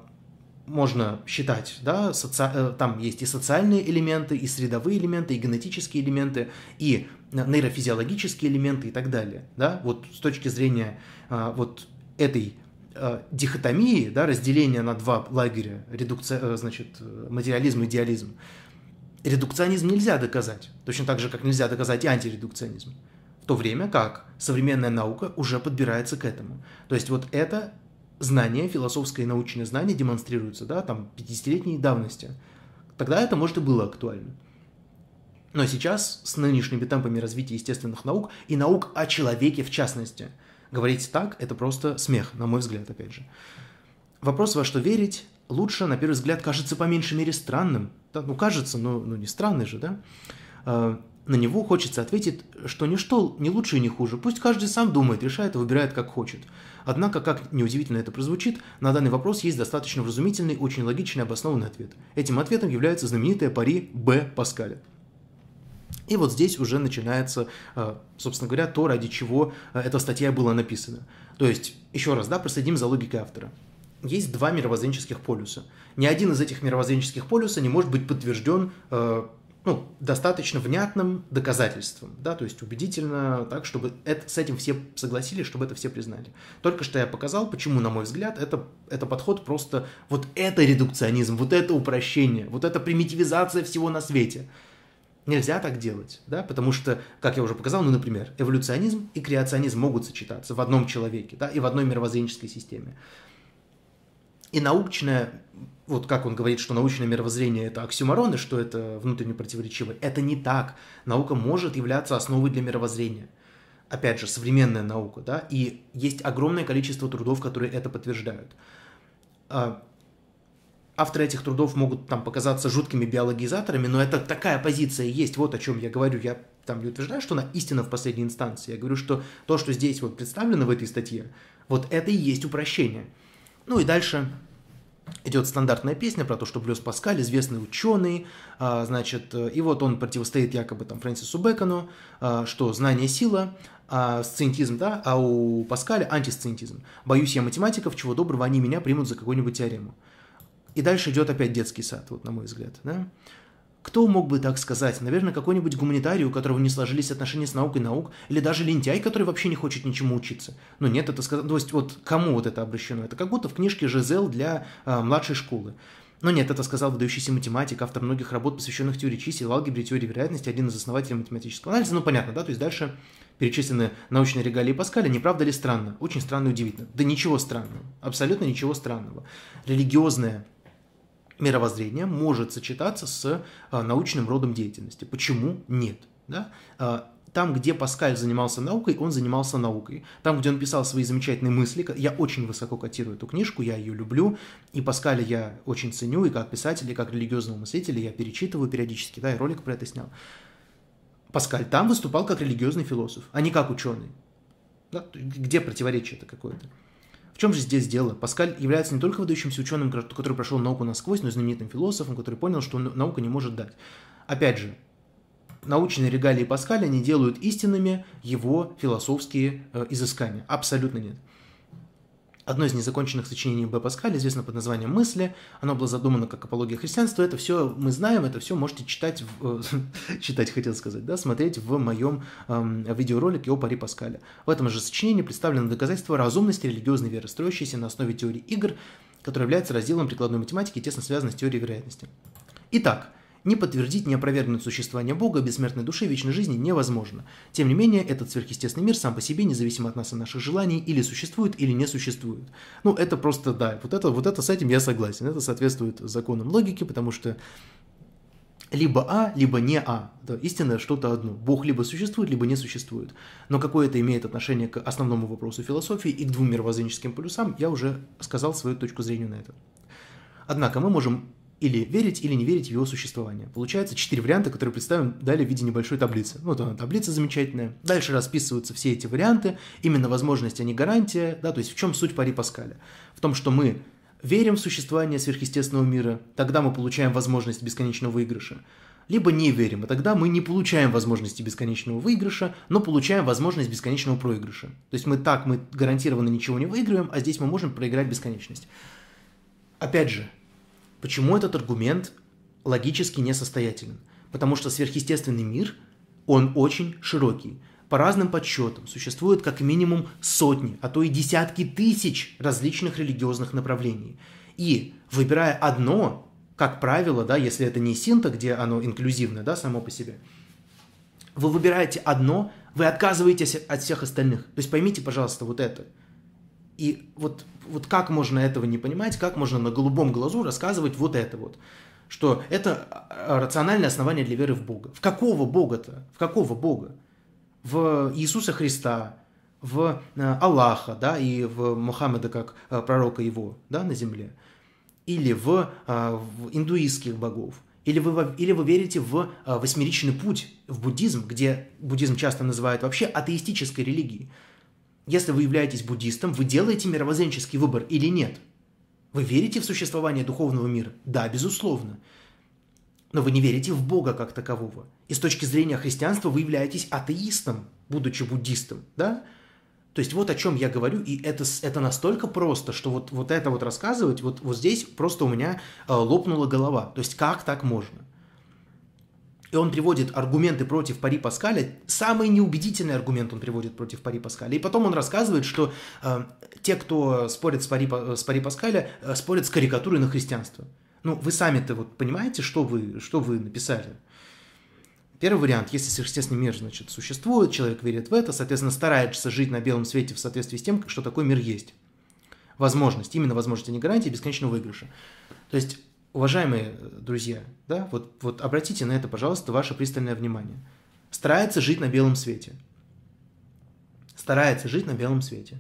можно считать, да, соци... Э, там есть и социальные элементы, и средовые элементы, и генетические элементы, и нейрофизиологические элементы и так далее. Да? Вот с точки зрения э, вот этой Э, дихотомии, да, разделения на два лагеря, редукция, э, значит, э, материализм и идеализм, редукционизм нельзя доказать, точно так же, как нельзя доказать и антиредукционизм. В то время как современная наука уже подбирается к этому. То есть вот это знание, философское и научное знание демонстрируется, да, там, 50-летней давности. Тогда это, может, и было актуально. Но сейчас, с нынешними темпами развития естественных наук и наук о человеке в частности – Говорить так – это просто смех, на мой взгляд, опять же. Вопрос, во что верить, лучше, на первый взгляд, кажется по меньшей мере странным. Да, ну, кажется, но ну, не странный же, да? А, на него хочется ответить, что ничто не лучше и не хуже. Пусть каждый сам думает, решает и выбирает, как хочет. Однако, как неудивительно это прозвучит, на данный вопрос есть достаточно вразумительный, очень логичный и обоснованный ответ. Этим ответом является знаменитая пари Б. Паскаля. И вот здесь уже начинается, э, собственно говоря, то, ради чего э, эта статья была написана. То есть, еще раз, да, проследим за логикой автора. Есть два мировоззренческих полюса. Ни один из этих мировоззренческих полюсов не может быть подтвержден э, ну, достаточно внятным доказательством, да, то есть убедительно, так, чтобы это, с этим все согласились, чтобы это все признали. Только что я показал, почему, на мой взгляд, это, это подход просто, вот это редукционизм, вот это упрощение, вот это примитивизация всего на свете – Нельзя так делать, да, потому что, как я уже показал, ну, например, эволюционизм и креационизм могут сочетаться в одном человеке, да, и в одной мировоззренческой системе. И научное, вот как он говорит, что научное мировоззрение – это оксюмороны, что это внутренне противоречиво, это не так. Наука может являться основой для мировоззрения. Опять же, современная наука, да, и есть огромное количество трудов, которые это подтверждают. А, Авторы этих трудов могут там показаться жуткими биологизаторами, но это такая позиция есть, вот о чем я говорю. Я там не утверждаю, что она истина в последней инстанции. Я говорю, что то, что здесь вот представлено в этой статье, вот это и есть упрощение. Ну и дальше идет стандартная песня про то, что Блюз Паскаль, известный ученый, а, значит, и вот он противостоит якобы там Фрэнсису Бэкону, а, что знание – сила, а сциентизм, да, а у Паскаля антисциентизм. Боюсь я математиков, чего доброго они меня примут за какую-нибудь теорему. И дальше идет опять детский сад, вот на мой взгляд. Да? Кто мог бы так сказать? Наверное, какой-нибудь гуманитарий, у которого не сложились отношения с наукой наук, или даже лентяй, который вообще не хочет ничему учиться. Но ну, нет, это сказано. То есть вот кому вот это обращено? Это как будто в книжке Жизел для э, младшей школы. Но ну, нет, это сказал выдающийся математик, автор многих работ, посвященных теории чисел, алгебре, теории вероятности, один из основателей математического анализа. Ну, понятно, да? То есть дальше перечислены научные регалии Паскаля. Не правда ли странно? Очень странно и удивительно. Да ничего странного. Абсолютно ничего странного. Религиозная мировоззрение может сочетаться с а, научным родом деятельности. Почему нет? Да? А, там, где Паскаль занимался наукой, он занимался наукой. Там, где он писал свои замечательные мысли, я очень высоко котирую эту книжку, я ее люблю, и Паскаля я очень ценю, и как писателя, и как религиозного мыслителя я перечитываю периодически, да, и ролик про это снял. Паскаль там выступал как религиозный философ, а не как ученый. Да? Где противоречие-то какое-то? В чем же здесь дело? Паскаль является не только выдающимся ученым, который прошел науку насквозь, но и знаменитым философом, который понял, что наука не может дать. Опять же, научные регалии Паскаля не делают истинными его философские э, изыскания. Абсолютно нет. Одно из незаконченных сочинений Б. Паскаля известно под названием «Мысли». Оно было задумано как апология христианства. Это все мы знаем, это все можете читать, в, э, читать хотел сказать, да, смотреть в моем эм, видеоролике о паре Паскале. В этом же сочинении представлено доказательство разумности религиозной веры, строящейся на основе теории игр, которая является разделом прикладной математики и тесно связана с теорией вероятности. Итак, не подтвердить, не опровергнуть существование Бога, бессмертной души, вечной жизни невозможно. Тем не менее, этот сверхъестественный мир сам по себе, независимо от нас и наших желаний, или существует, или не существует. Ну, это просто, да, вот это, вот это с этим я согласен. Это соответствует законам логики, потому что либо А, либо не А. Да, истинное что-то одно. Бог либо существует, либо не существует. Но какое это имеет отношение к основному вопросу философии и к двум мировоззренческим полюсам, я уже сказал свою точку зрения на это. Однако мы можем или верить, или не верить в его существование. Получается четыре варианта, которые представим далее в виде небольшой таблицы. Ну, вот она, таблица замечательная. Дальше расписываются все эти варианты, именно возможность, а не гарантия, да, то есть в чем суть пари Паскаля? В том, что мы верим в существование сверхъестественного мира, тогда мы получаем возможность бесконечного выигрыша, либо не верим, и а тогда мы не получаем возможности бесконечного выигрыша, но получаем возможность бесконечного проигрыша. То есть мы так, мы гарантированно ничего не выигрываем, а здесь мы можем проиграть бесконечность. Опять же, Почему этот аргумент логически несостоятелен? Потому что сверхъестественный мир, он очень широкий. По разным подсчетам существует как минимум сотни, а то и десятки тысяч различных религиозных направлений. И выбирая одно, как правило, да, если это не синта, где оно инклюзивное, да, само по себе, вы выбираете одно, вы отказываетесь от всех остальных. То есть поймите, пожалуйста, вот это – и вот, вот как можно этого не понимать, как можно на голубом глазу рассказывать вот это вот, что это а, рациональное основание для веры в Бога. В какого Бога-то? В какого Бога? В Иисуса Христа, в э, Аллаха, да, и в Мухаммеда как э, пророка его, да, на земле, или в, э, в индуистских богов, или вы, или вы верите в восьмеричный путь, в буддизм, где буддизм часто называют вообще атеистической религией. Если вы являетесь буддистом, вы делаете мировоззренческий выбор или нет? Вы верите в существование духовного мира? Да, безусловно. Но вы не верите в Бога как такового. И с точки зрения христианства вы являетесь атеистом, будучи буддистом, да? То есть вот о чем я говорю, и это, это настолько просто, что вот, вот это вот рассказывать, вот, вот здесь просто у меня э, лопнула голова. То есть как так можно? И он приводит аргументы против Пари Паскаля. Самый неубедительный аргумент он приводит против Пари Паскаля. И потом он рассказывает, что э, те, кто спорит с Пари, с Пари Паскаля, э, спорят с карикатурой на христианство. Ну, вы сами-то вот понимаете, что вы, что вы написали? Первый вариант, если сверхъестественный мир, значит, существует, человек верит в это, соответственно, старается жить на белом свете в соответствии с тем, что такой мир есть. Возможность, именно возможность, а не гарантия бесконечного выигрыша. То есть уважаемые э, друзья, да, вот, вот обратите на это, пожалуйста, ваше пристальное внимание. Старается жить на белом свете. Старается жить на белом свете.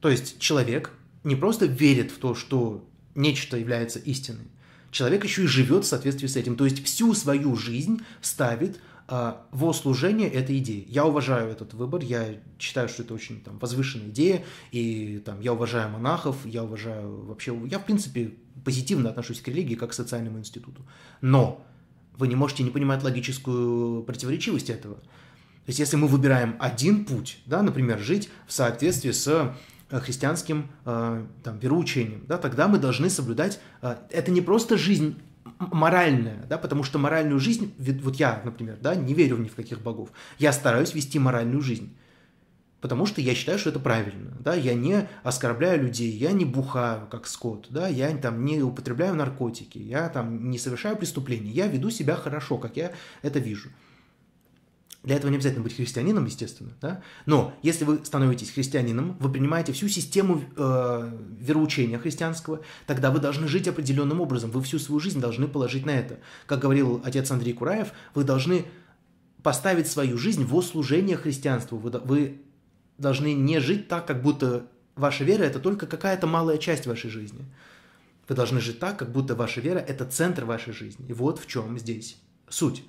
То есть человек не просто верит в то, что нечто является истиной, человек еще и живет в соответствии с этим. То есть всю свою жизнь ставит а, во служение этой идеи. Я уважаю этот выбор, я считаю, что это очень там, возвышенная идея, и там, я уважаю монахов, я уважаю вообще... Я, в принципе, позитивно отношусь к религии как к социальному институту. Но вы не можете не понимать логическую противоречивость этого. То есть, если мы выбираем один путь, да, например, жить в соответствии с э, христианским э, там, вероучением, да, тогда мы должны соблюдать... Э, это не просто жизнь моральная, да, потому что моральную жизнь, вот я, например, да, не верю ни в каких богов, я стараюсь вести моральную жизнь, потому что я считаю, что это правильно, да, я не оскорбляю людей, я не бухаю, как скот, да, я там не употребляю наркотики, я там не совершаю преступления, я веду себя хорошо, как я это вижу – для этого не обязательно быть христианином, естественно, да? но если вы становитесь христианином, вы принимаете всю систему э, вероучения христианского, тогда вы должны жить определенным образом, вы всю свою жизнь должны положить на это. Как говорил отец Андрей Кураев, вы должны поставить свою жизнь во служение христианству, вы, вы должны не жить так, как будто ваша вера – это только какая-то малая часть вашей жизни. Вы должны жить так, как будто ваша вера – это центр вашей жизни. И вот в чем здесь суть.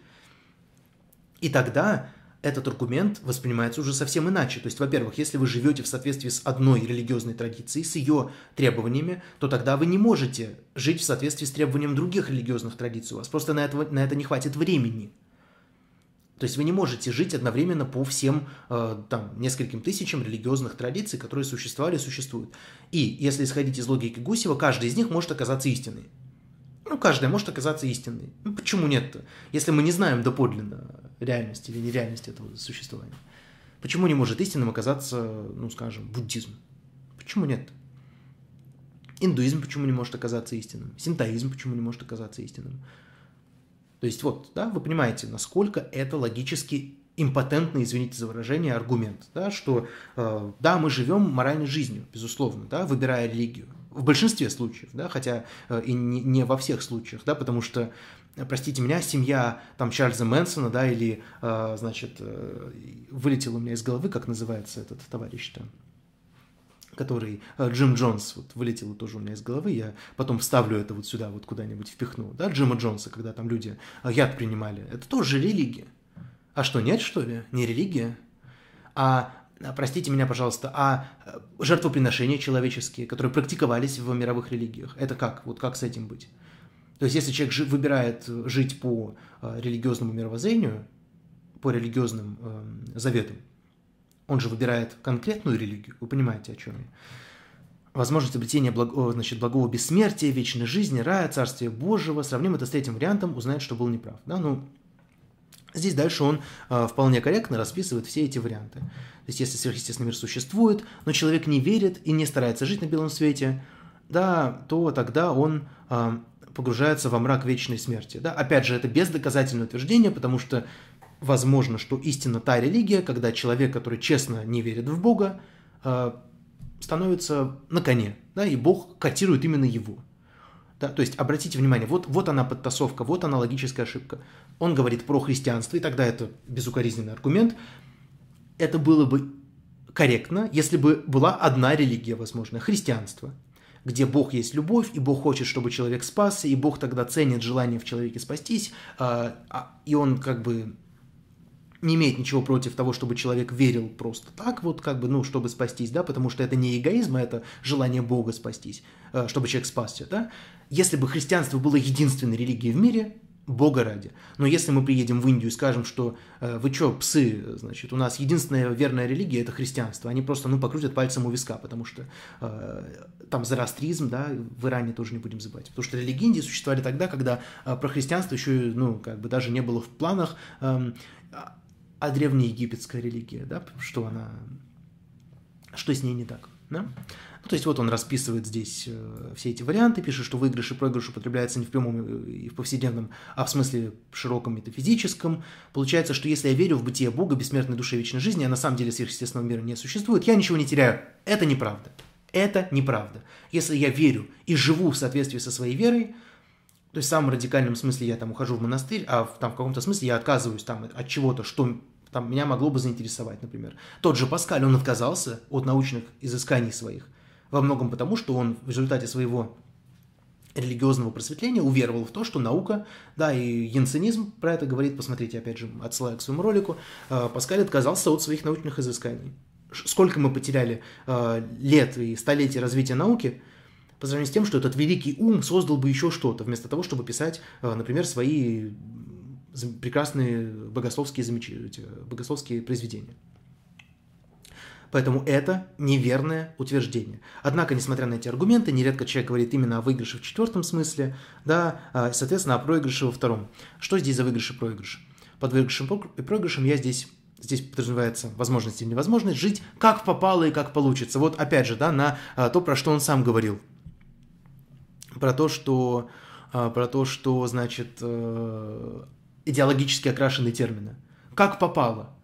И тогда этот аргумент воспринимается уже совсем иначе. То есть, во-первых, если вы живете в соответствии с одной религиозной традицией, с ее требованиями, то тогда вы не можете жить в соответствии с требованием других религиозных традиций. У вас просто на, этого, на это не хватит времени. То есть вы не можете жить одновременно по всем э, там нескольким тысячам религиозных традиций, которые существовали и существуют. И если исходить из логики Гусева, каждая из них может оказаться истинной. Ну, каждая может оказаться истинной. Ну, почему нет-то? Если мы не знаем доподлинно реальность или нереальность этого существования. Почему не может истинным оказаться, ну, скажем, буддизм? Почему нет? Индуизм почему не может оказаться истинным? Синтоизм почему не может оказаться истинным? То есть вот, да, вы понимаете, насколько это логически импотентный, извините за выражение, аргумент, да, что э, да, мы живем моральной жизнью, безусловно, да, выбирая религию. В большинстве случаев, да, хотя э, и не, не во всех случаях, да, потому что Э, простите меня, семья там Чарльза Мэнсона, да, или, э, значит, э, вылетел у меня из головы, как называется этот товарищ-то, который э, Джим Джонс, вот вылетело тоже у меня из головы, я потом вставлю это вот сюда, вот куда-нибудь впихну, да, Джима Джонса, когда там люди э, яд принимали, это тоже религия. А что, нет, что ли? Не религия? А э, простите меня, пожалуйста, а жертвоприношения человеческие, которые практиковались в мировых религиях, это как? Вот как с этим быть? То есть, если человек выбирает э, жить по э, религиозному мировоззрению, по религиозным э, заветам, он же выбирает конкретную религию, вы понимаете, о чем я. Возможность обретения благо, значит, благого бессмертия, вечной жизни, рая, царствия Божьего. Сравним это с третьим вариантом, узнает, что был неправ. Да? Ну, Здесь дальше он э, вполне корректно расписывает все эти варианты. То есть, если сверхъестественный мир существует, но человек не верит и не старается жить на белом свете, да, то тогда он эм, погружаются во мрак вечной смерти. Да? Опять же, это бездоказательное утверждение, потому что возможно, что истинно та религия, когда человек, который честно не верит в Бога, э, становится на коне, да, и Бог котирует именно его. Да, то есть, обратите внимание, вот, вот она подтасовка, вот она логическая ошибка. Он говорит про христианство, и тогда это безукоризненный аргумент. Это было бы корректно, если бы была одна религия возможно, христианство где Бог есть любовь, и Бог хочет, чтобы человек спасся, и Бог тогда ценит желание в человеке спастись, а, а, и он как бы не имеет ничего против того, чтобы человек верил просто так вот, как бы, ну, чтобы спастись, да, потому что это не эгоизм, а это желание Бога спастись, э, чтобы человек спасся, да. Если бы христианство было единственной религией в мире, бога ради. Но если мы приедем в Индию и скажем, что э, вы чё, псы, значит, у нас единственная верная религия – это христианство, они просто, ну, покрутят пальцем у виска, потому что э, там зороастризм, да, в Иране тоже не будем забывать. Потому что религии Индии существовали тогда, когда э, про христианство еще, ну, как бы даже не было в планах, э, а, а египетская религия, да, что она, что с ней не так, да? Ну, то есть вот он расписывает здесь э, все эти варианты, пишет, что выигрыш и проигрыш употребляется не в прямом э, и в повседневном, а в смысле широком метафизическом. Получается, что если я верю в бытие Бога, бессмертной души вечной жизни, а на самом деле сверхъестественного мира не существует, я ничего не теряю. Это неправда. Это неправда. Если я верю и живу в соответствии со своей верой, то есть в самом радикальном смысле я там ухожу в монастырь, а в, там, в каком-то смысле я отказываюсь там, от чего-то, что там, меня могло бы заинтересовать, например. Тот же Паскаль, он отказался от научных изысканий своих – во многом потому, что он в результате своего религиозного просветления уверовал в то, что наука, да, и янсенизм про это говорит, посмотрите, опять же, отсылаю к своему ролику, э, Паскаль отказался от своих научных изысканий. Сколько мы потеряли э, лет и столетий развития науки по сравнению с тем, что этот великий ум создал бы еще что-то, вместо того, чтобы писать, э, например, свои прекрасные богословские, замеч... богословские произведения. Поэтому это неверное утверждение. Однако, несмотря на эти аргументы, нередко человек говорит именно о выигрыше в четвертом смысле, да, а, и, соответственно, о проигрыше во втором. Что здесь за выигрыш и проигрыш? Под выигрышем и проигрышем я здесь здесь подразумевается возможность и невозможность жить как попало и как получится. Вот опять же, да, на а, то, про что он сам говорил. Про то, что, а, про то, что значит, э, идеологически окрашенные термины. Как попало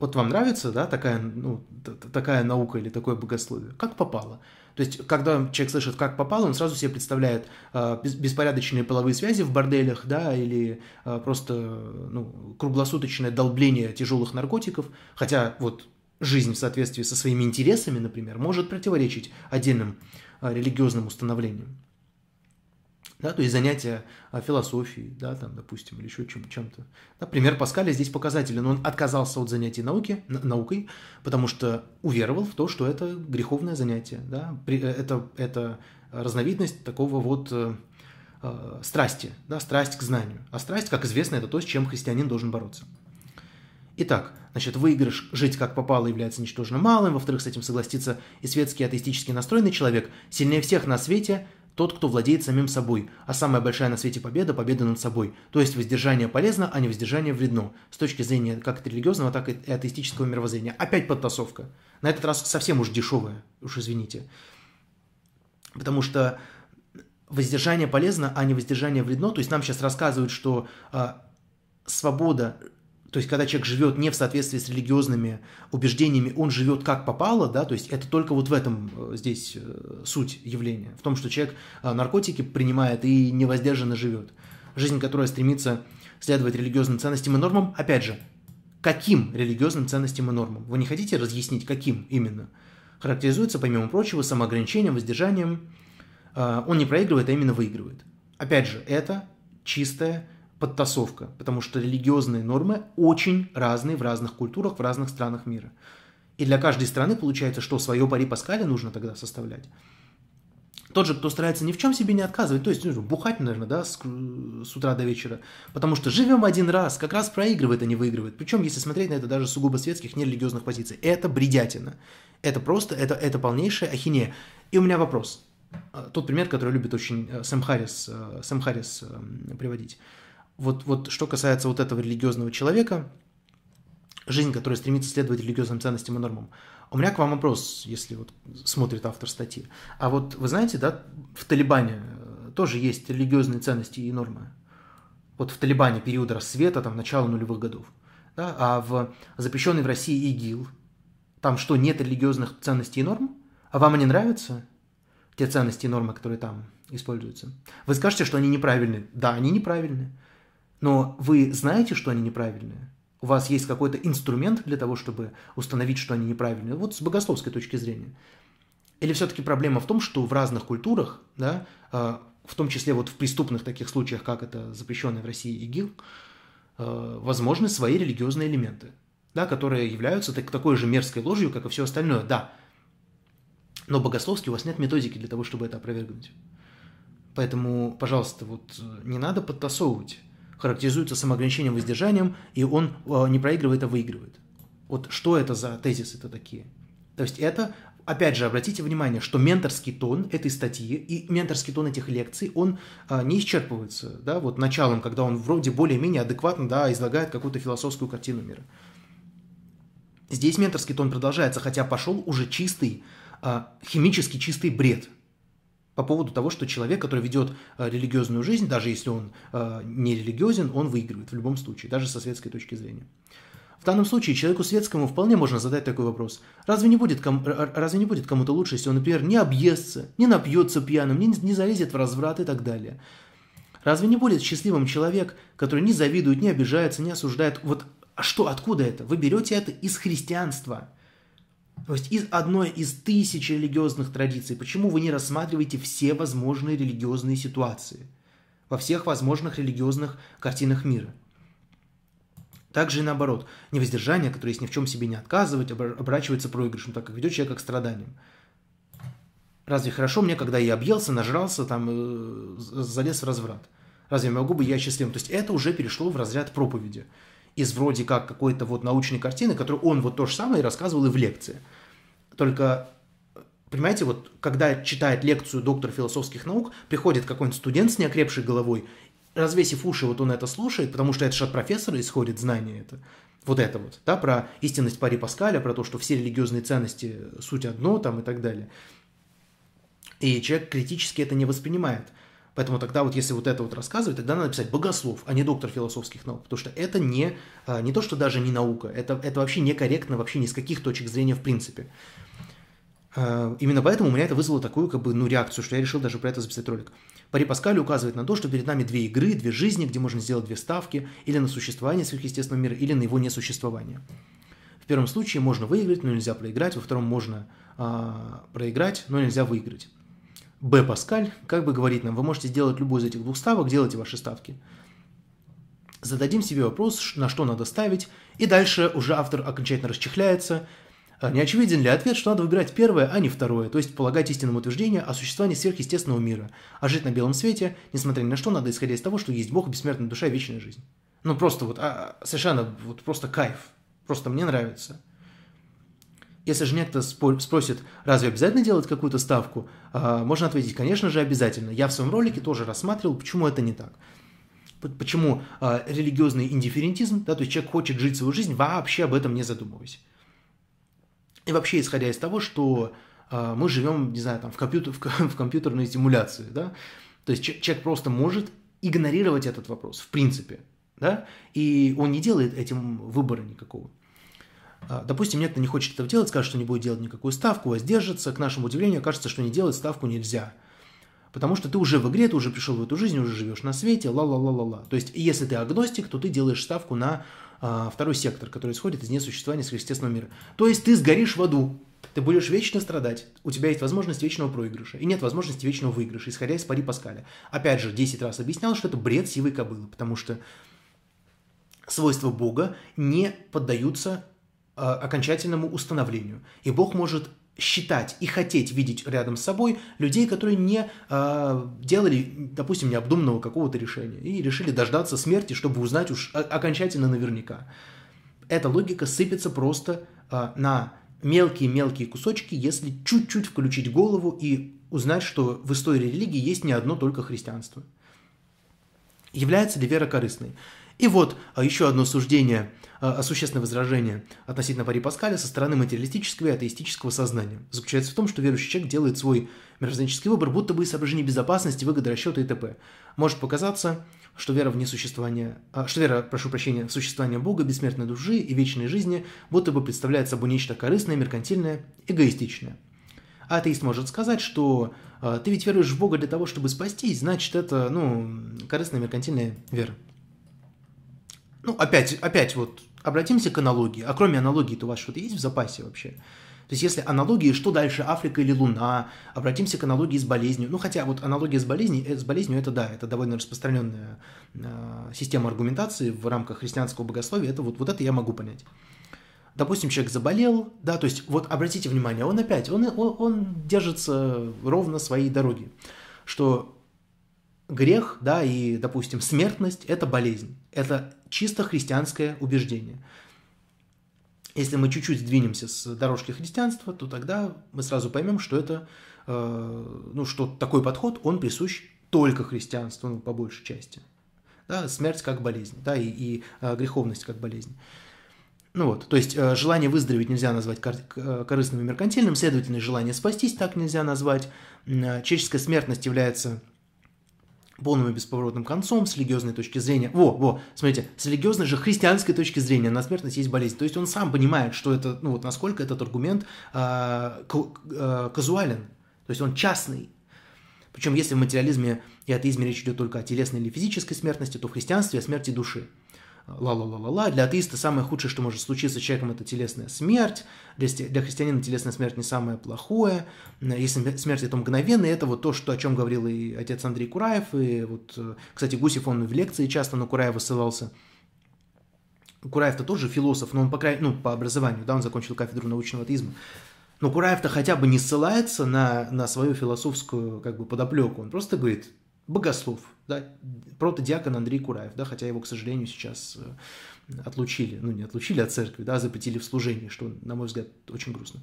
вот вам нравится, да, такая, ну, такая наука или такое богословие, как попало. То есть, когда человек слышит «как попало», он сразу себе представляет э, беспорядочные половые связи в борделях, да, или э, просто ну, круглосуточное долбление тяжелых наркотиков, хотя вот жизнь в соответствии со своими интересами, например, может противоречить отдельным э, религиозным установлениям да, то есть занятия а, философией, да, там, допустим, или еще чем- чем-то. Да, пример Паскаля здесь показателен. Он отказался от занятий науки, наукой, потому что уверовал в то, что это греховное занятие, да, при, э, это, это разновидность такого вот э, э, страсти, да, страсть к знанию. А страсть, как известно, это то, с чем христианин должен бороться. Итак, значит, выигрыш жить как попало является ничтожно малым, во-вторых, с этим согласится и светский атеистически настроенный человек, сильнее всех на свете – тот, кто владеет самим собой, а самая большая на свете победа – победа над собой. То есть воздержание полезно, а не воздержание вредно, с точки зрения как религиозного, так и атеистического мировоззрения. Опять подтасовка. На этот раз совсем уж дешевая, уж извините. Потому что воздержание полезно, а не воздержание вредно. То есть нам сейчас рассказывают, что э, свобода то есть, когда человек живет не в соответствии с религиозными убеждениями, он живет как попало, да, то есть это только вот в этом э, здесь э, суть явления, в том, что человек э, наркотики принимает и невоздержанно живет. Жизнь, которая стремится следовать религиозным ценностям и нормам, опять же, каким религиозным ценностям и нормам? Вы не хотите разъяснить, каким именно? Характеризуется, помимо прочего, самоограничением, воздержанием. Он не проигрывает, а именно выигрывает. Опять же, это чистая подтасовка, потому что религиозные нормы очень разные в разных культурах, в разных странах мира. И для каждой страны получается, что свое пари Паскаля нужно тогда составлять. Тот же, кто старается ни в чем себе не отказывать, то есть ну, бухать, наверное, да, с, с утра до вечера, потому что живем один раз, как раз проигрывает, а не выигрывает. Причем, если смотреть на это даже сугубо светских, нерелигиозных позиций, это бредятина. Это просто, это, это полнейшая ахинея. И у меня вопрос. А, тот пример, который любит очень э, Сэм Харрис, э, Сэм Харрис эм, приводить вот, вот что касается вот этого религиозного человека, жизнь, которая стремится следовать религиозным ценностям и нормам, у меня к вам вопрос, если вот смотрит автор статьи. А вот вы знаете, да, в Талибане э, тоже есть религиозные ценности и нормы. Вот в Талибане период рассвета, там, начало нулевых годов. Да? А в запрещенной в России ИГИЛ, там что, нет религиозных ценностей и норм? А вам они нравятся? Те ценности и нормы, которые там используются. Вы скажете, что они неправильные? Да, они неправильные. Но вы знаете, что они неправильные? У вас есть какой-то инструмент для того, чтобы установить, что они неправильные? Вот с богословской точки зрения. Или все-таки проблема в том, что в разных культурах, да, а, в том числе вот в преступных таких случаях, как это запрещенный в России ИГИЛ, а, возможны свои религиозные элементы, да, которые являются такой же мерзкой ложью, как и все остальное, да. Но богословски у вас нет методики для того, чтобы это опровергнуть. Поэтому, пожалуйста, вот не надо подтасовывать характеризуется самоограничением, воздержанием, и он э, не проигрывает, а выигрывает. Вот что это за тезисы-то такие? То есть это, опять же, обратите внимание, что менторский тон этой статьи и менторский тон этих лекций, он а, не исчерпывается, да, вот началом, когда он вроде более-менее адекватно, да, излагает какую-то философскую картину мира. Здесь менторский тон продолжается, хотя пошел уже чистый, а, химически чистый бред – по поводу того, что человек, который ведет э, религиозную жизнь, даже если он э, не религиозен, он выигрывает в любом случае, даже со светской точки зрения. В данном случае человеку светскому вполне можно задать такой вопрос. Разве не будет, ком- разве не будет кому-то лучше, если он, например, не объестся, не напьется пьяным, не, не залезет в разврат и так далее? Разве не будет счастливым человек, который не завидует, не обижается, не осуждает? Вот а что, откуда это? Вы берете это из христианства – то есть из одной из тысяч религиозных традиций. Почему вы не рассматриваете все возможные религиозные ситуации во всех возможных религиозных картинах мира? Также и наоборот, невоздержание, которое есть ни в чем себе не отказывать, оборачивается проигрышем, так как ведет человека к страданиям. Разве хорошо мне, когда я объелся, нажрался, там, э, залез в разврат? Разве могу бы я счастливым? То есть это уже перешло в разряд проповеди из вроде как какой-то вот научной картины, которую он вот то же самое и рассказывал и в лекции. Только, понимаете, вот когда читает лекцию доктор философских наук, приходит какой-нибудь студент с неокрепшей головой, развесив уши, вот он это слушает, потому что это же от профессора исходит знание это. Вот это вот, да, про истинность Пари Паскаля, про то, что все религиозные ценности суть одно там и так далее. И человек критически это не воспринимает. Поэтому тогда вот если вот это вот рассказывать, тогда надо писать богослов, а не доктор философских наук, потому что это не, а, не то, что даже не наука, это, это вообще некорректно, вообще ни с каких точек зрения в принципе. Э, именно поэтому у меня это вызвало такую как бы, ну, реакцию, что я решил даже про это записать ролик. Пари Паскаль указывает на то, что перед нами две игры, две жизни, где можно сделать две ставки или на существование сверхъестественного мира, или на его несуществование. В первом случае можно выиграть, но нельзя проиграть, во втором можно э, проиграть, но нельзя выиграть. Б. Паскаль как бы говорит нам, вы можете сделать любую из этих двух ставок, делайте ваши ставки. Зададим себе вопрос, на что надо ставить, и дальше уже автор окончательно расчехляется, а, не очевиден ли ответ, что надо выбирать первое, а не второе, то есть полагать истинным утверждение о существовании сверхъестественного мира, а жить на белом свете, несмотря ни на что, надо исходя из того, что есть Бог, бессмертная душа и вечная жизнь. Ну просто вот, а, а, совершенно вот просто кайф, просто мне нравится. Если же некто спросит, разве обязательно делать какую-то ставку, а, можно ответить, конечно же, обязательно. Я в своем ролике тоже рассматривал, почему это не так почему э, религиозный индифферентизм, да, то есть человек хочет жить свою жизнь, вообще об этом не задумываясь. И вообще, исходя из того, что а, мы живем, не знаю, там, в, компьютер, в, в компьютерной стимуляции, да, то есть человек просто может игнорировать этот вопрос, в принципе, да, и он не делает этим выбора никакого. А, допустим, некто не хочет этого делать, скажет, что не будет делать никакую ставку, воздержится. К нашему удивлению, кажется, что не делать ставку нельзя. Потому что ты уже в игре, ты уже пришел в эту жизнь, уже живешь на свете, ла-ла-ла-ла-ла. То есть, если ты агностик, то ты делаешь ставку на а, второй сектор, который исходит из несуществования сверхъестественного мира. То есть ты сгоришь в аду, ты будешь вечно страдать, у тебя есть возможность вечного проигрыша, и нет возможности вечного выигрыша, исходя из пари Паскаля. Опять же, 10 раз объяснял, что это бред сивой кобылы, потому что свойства Бога не поддаются а, окончательному установлению. И Бог может считать и хотеть видеть рядом с собой людей, которые не э, делали, допустим, необдуманного какого-то решения и решили дождаться смерти, чтобы узнать уж окончательно наверняка. Эта логика сыпется просто э, на мелкие-мелкие кусочки, если чуть-чуть включить голову и узнать, что в истории религии есть не одно только христианство. Является ли вера корыстной? И вот а, еще одно суждение – а, а существенное возражение относительно Пари Паскаля со стороны материалистического и атеистического сознания. Заключается в том, что верующий человек делает свой мировоззренческий выбор, будто бы из соображений безопасности, выгоды расчета и т.п. Может показаться, что вера в несуществование, а, что вера, прошу прощения, в существование Бога, бессмертной души и вечной жизни будто бы представляет собой нечто корыстное, меркантильное, эгоистичное. А атеист может сказать, что ты ведь веруешь в Бога для того, чтобы спастись, значит, это, ну, корыстная меркантильная вера. Ну, опять, опять вот обратимся к аналогии. А кроме аналогии-то у вас что-то есть в запасе вообще? То есть если аналогии, что дальше, Африка или Луна, обратимся к аналогии с болезнью. Ну, хотя вот аналогия с болезнью, э, с болезнью это да, это довольно распространенная э, а, система аргументации в рамках христианского богословия, это вот, вот это я могу понять. Допустим, человек заболел, да, то есть вот обратите внимание, он опять, он, он, он держится ровно своей дороги, что грех, да, и, допустим, смертность – это болезнь. Это чисто христианское убеждение. Если мы чуть-чуть сдвинемся с дорожки христианства, то тогда мы сразу поймем, что это, э, ну, что такой подход, он присущ только христианству, ну, по большей части. Да, смерть как болезнь, да, и, и э, греховность как болезнь. Ну вот, то есть э, желание выздороветь нельзя назвать корыстным и меркантильным, следовательно, желание спастись так нельзя назвать. Человеческая смертность является полным и бесповоротным концом, с религиозной точки зрения. Во, во, смотрите, с религиозной же христианской точки зрения на смертность есть болезнь. То есть он сам понимает, что это, ну вот насколько этот аргумент э, э, казуален, то есть он частный. Причем если в материализме и атеизме речь идет только о телесной или физической смертности, то в христианстве о смерти души ла-ла-ла-ла-ла. Для атеиста самое худшее, что может случиться с человеком, это телесная смерть. Для, для христианина телесная смерть не самое плохое. Если смерть это мгновенно, это вот то, что, о чем говорил и отец Андрей Кураев. И вот, э, кстати, Гусев, он в лекции часто на Кураева ссылался. Кураев-то тоже философ, но он по, край... ну, по образованию, да, он закончил кафедру научного атеизма. Но Кураев-то хотя бы не ссылается на, на свою философскую как бы подоплеку. Он просто говорит, богослов, да, протодиакон Андрей Кураев, да, хотя его, к сожалению, сейчас э, отлучили, ну не отлучили от а церкви, да, запретили в служении, что, на мой взгляд, очень грустно.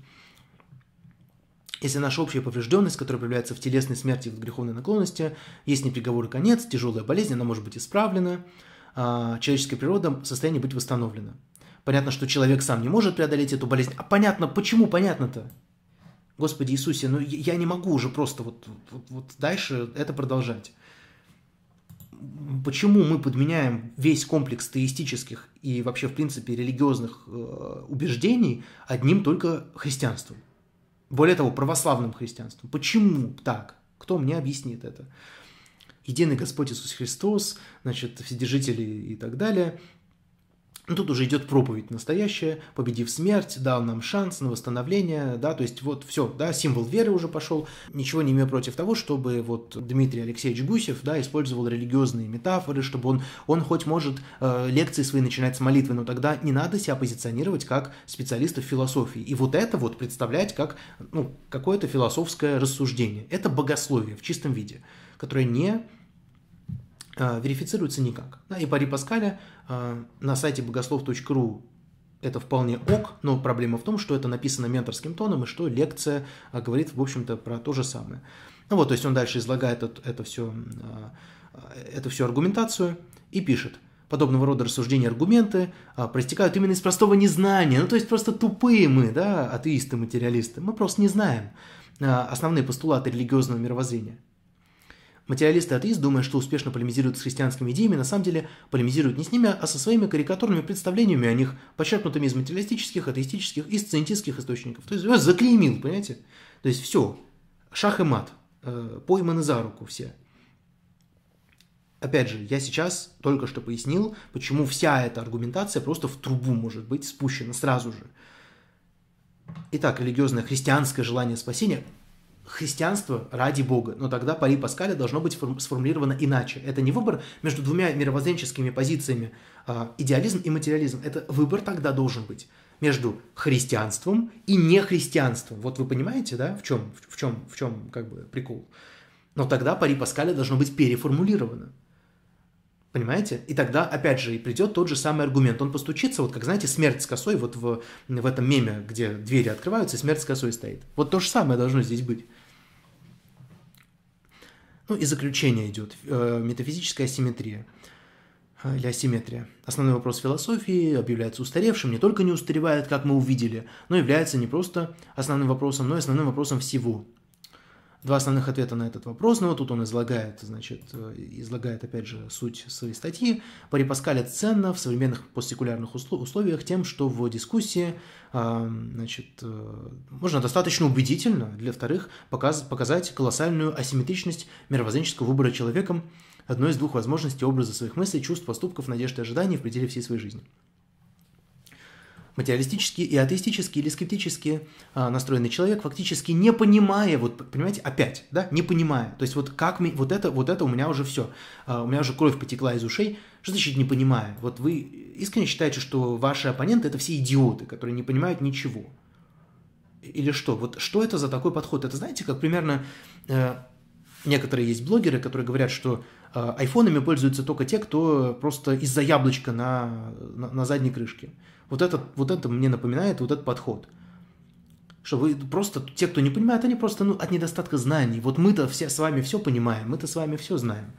Если наша общая поврежденность, которая проявляется в телесной смерти и в греховной наклонности, есть не приговор и конец, тяжелая болезнь, она может быть исправлена, а человеческая природа в состоянии быть восстановлена. Понятно, что человек сам не может преодолеть эту болезнь. А понятно, почему понятно-то? Господи Иисусе, ну я не могу уже просто вот, вот, вот дальше это продолжать. Почему мы подменяем весь комплекс теистических и вообще, в принципе, религиозных э, убеждений одним только христианством? Более того, православным христианством. Почему так? Кто мне объяснит это? Единый Господь Иисус Христос, значит, вседержители и так далее – ну, тут уже идет проповедь настоящая, победив смерть, дал нам шанс на восстановление, да, то есть вот все, да, символ веры уже пошел. Ничего не имею против того, чтобы вот Дмитрий Алексеевич Гусев, да, использовал религиозные метафоры, чтобы он, он хоть может э, лекции свои начинать с молитвы, но тогда не надо себя позиционировать как специалиста в философии. И вот это вот представлять как, ну, какое-то философское рассуждение. Это богословие в чистом виде, которое не Э, верифицируется никак. Да, и пари Паскаля э, на сайте богослов.ру это вполне ок, но проблема в том, что это написано менторским тоном и что лекция э, говорит, в общем-то, про то же самое. Ну вот, то есть он дальше излагает это, это все, это всю аргументацию и пишет. Подобного рода рассуждения аргументы а, проистекают именно из простого незнания. Ну, то есть просто тупые мы, да, атеисты, материалисты. Мы просто не знаем а, основные постулаты религиозного мировоззрения. Материалисты атеисты атеист, думая, что успешно полемизируют с христианскими идеями, на самом деле полемизируют не с ними, а со своими карикатурными представлениями о них, подчеркнутыми из материалистических, атеистических и сцентистских источников. То есть я заклеймил, понимаете? То есть все. Шах и мат. Э, пойманы за руку все. Опять же, я сейчас только что пояснил, почему вся эта аргументация просто в трубу может быть спущена сразу же. Итак, религиозное христианское желание спасения христианство ради Бога. Но тогда пари Паскаля должно быть сформулировано иначе. Это не выбор между двумя мировоззренческими позициями а, идеализм и материализм. Это выбор тогда должен быть между христианством и нехристианством. Вот вы понимаете, да, в чем, в чем, в чем как бы прикол? Но тогда пари Паскаля должно быть переформулировано. Понимаете? И тогда, опять же, и придет тот же самый аргумент. Он постучится, вот как, знаете, смерть с косой, вот в, в этом меме, где двери открываются, смерть с косой стоит. Вот то же самое должно здесь быть. Ну и заключение идет, э, метафизическая асимметрия э, или асимметрия. Основной вопрос философии объявляется устаревшим, не только не устаревает, как мы увидели, но является не просто основным вопросом, но и основным вопросом всего два основных ответа на этот вопрос. ну, вот тут он излагает, значит, э, излагает, опять же, суть своей статьи. Пари Паскаля ценно в современных постсекулярных условиях тем, что в дискуссии, а, значит, э, можно достаточно убедительно, для вторых, показать колоссальную асимметричность мировоззренческого выбора человеком одной из двух возможностей образа своих мыслей, чувств, поступков, надежд и ожиданий в пределе всей своей жизни материалистический и атеистический или скептически а, настроенный человек, фактически не понимая, вот, понимаете, опять, да, не понимая. То есть вот как мне, вот это, вот это у меня уже все, а, у меня уже кровь потекла из ушей. Что значит не понимая? Вот вы искренне считаете, что ваши оппоненты это все идиоты, которые не понимают ничего. Или что? Вот что это за такой подход? Это знаете, как примерно э, некоторые есть блогеры, которые говорят, что э, айфонами пользуются только те, кто просто из-за яблочка на, на, на задней крышке. Вот, этот, вот это мне напоминает вот этот подход. Что вы просто, те, кто не понимает, они просто ну, от недостатка знаний. Вот мы-то все с вами все понимаем, мы-то с вами все знаем.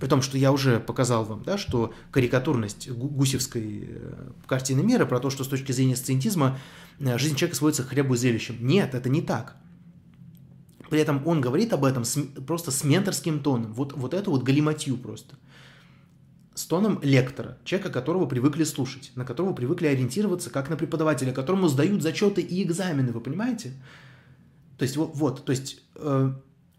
При том, что я уже показал вам, да, что карикатурность гусевской э, картины мира про то, что с точки зрения сциентизма э, жизнь человека сводится к хлебу и зрелищем. Нет, это не так. При этом он говорит об этом с, просто с менторским тоном. Вот, вот это вот галиматью просто с тоном лектора, человека, которого привыкли слушать, на которого привыкли ориентироваться, как на преподавателя, которому сдают зачеты и экзамены, вы понимаете? То есть вот, то есть э,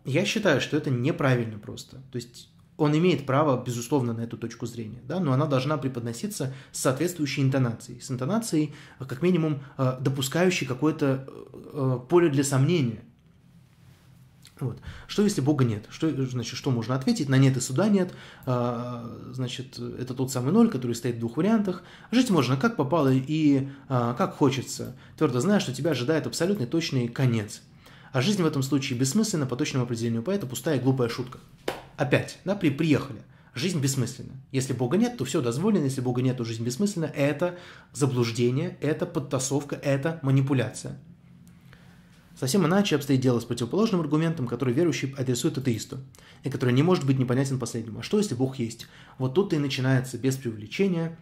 я считаю, что это неправильно просто. То есть он имеет право, безусловно, на эту точку зрения, да, но она должна преподноситься с соответствующей интонацией, с интонацией, э, как минимум, э, допускающей какое-то э, поле для сомнения, вот. Что если Бога нет? Что, значит, что можно ответить? На нет и суда нет. А, значит, это тот самый ноль, который стоит в двух вариантах. Жить можно как попало и а, как хочется, твердо зная, что тебя ожидает абсолютный точный конец. А жизнь в этом случае бессмысленна по точному определению поэта, пустая и глупая шутка. Опять, да, при, приехали. Жизнь бессмысленна. Если Бога нет, то все дозволено. Если Бога нет, то жизнь бессмысленна. Это заблуждение, это подтасовка, это манипуляция. Совсем иначе обстоит дело с противоположным аргументом, который верующий адресует атеисту, и который не может быть непонятен последнему. А что, если Бог есть? Вот тут и начинается, без преувеличения,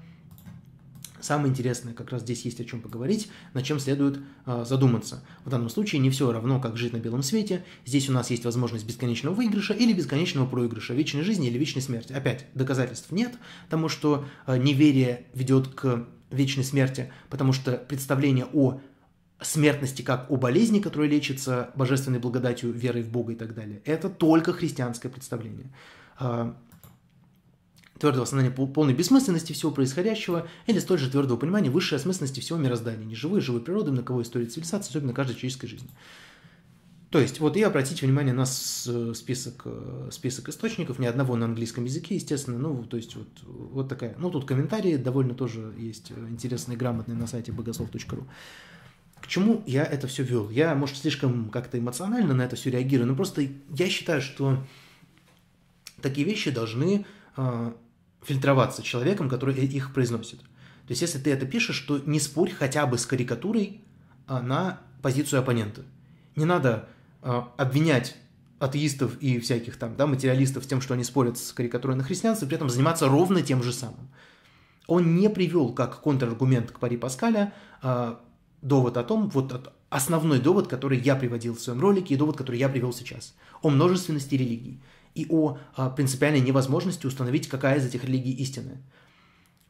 самое интересное, как раз здесь есть о чем поговорить, над чем следует э, задуматься. В данном случае не все равно, как жить на белом свете. Здесь у нас есть возможность бесконечного выигрыша или бесконечного проигрыша, вечной жизни или вечной смерти. Опять, доказательств нет потому что э, неверие ведет к вечной смерти, потому что представление о смертности как о болезни, которая лечится божественной благодатью, верой в Бога и так далее. Это только христианское представление. А, твердого основания полной бессмысленности всего происходящего или столь же твердого понимания высшей осмысленности всего мироздания, неживой, живой природы, на кого история цивилизации, особенно каждой человеческой жизни. То есть, вот и обратите внимание на список, э, список источников, ни одного на английском языке, естественно, ну, то есть, вот, вот такая, ну, тут комментарии довольно тоже есть э, интересные, грамотные на сайте богослов.ру. К чему я это все вел? Я, может, слишком как-то эмоционально на это все реагирую, но просто я считаю, что такие вещи должны э, фильтроваться человеком, который их произносит. То есть, если ты это пишешь, то не спорь хотя бы с карикатурой а, на позицию оппонента. Не надо э, обвинять атеистов и всяких там, да, материалистов тем, что они спорят с карикатурой на христианство, и при этом заниматься ровно тем же самым. Он не привел как контраргумент к Пари Паскаля э, довод о том, вот основной довод, который я приводил в своем ролике, и довод, который я привел сейчас, о множественности религий и о а, принципиальной невозможности установить, какая из этих религий истинная.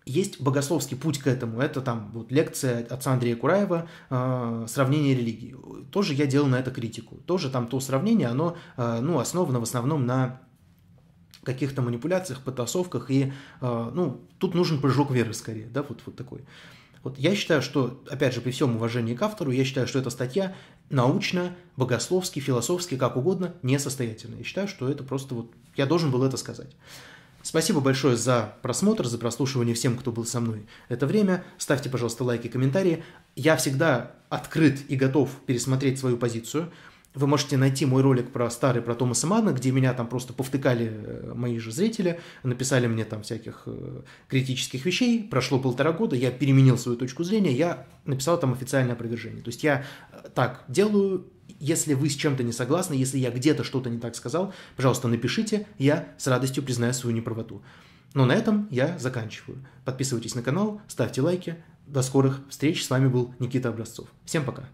Есть богословский путь к этому. Это там вот лекция отца Андрея Кураева э, «Сравнение религий». Тоже я делал на это критику. Тоже там то сравнение, оно э, ну, основано в основном на каких-то манипуляциях, потасовках. И э, ну, тут нужен прыжок веры скорее. Да, вот, вот такой. Вот я считаю, что, опять же, при всем уважении к автору, я считаю, что эта статья научно, богословски, философски, как угодно, несостоятельна. Я считаю, что это просто вот... Я должен был это сказать. Спасибо большое за просмотр, за прослушивание всем, кто был со мной это время. Ставьте, пожалуйста, лайки, комментарии. Я всегда открыт и готов пересмотреть свою позицию. Вы можете найти мой ролик про старый, про Томаса Манна, где меня там просто повтыкали э, мои же зрители, написали мне там всяких э, критических вещей. Прошло полтора года, я переменил свою точку зрения, я написал там официальное опровержение. То есть я э, так делаю, если вы с чем-то не согласны, если я где-то что-то не так сказал, пожалуйста, напишите, я с радостью признаю свою неправоту. Но на этом я заканчиваю. Подписывайтесь на канал, ставьте лайки. До скорых встреч. С вами был Никита Образцов. Всем пока.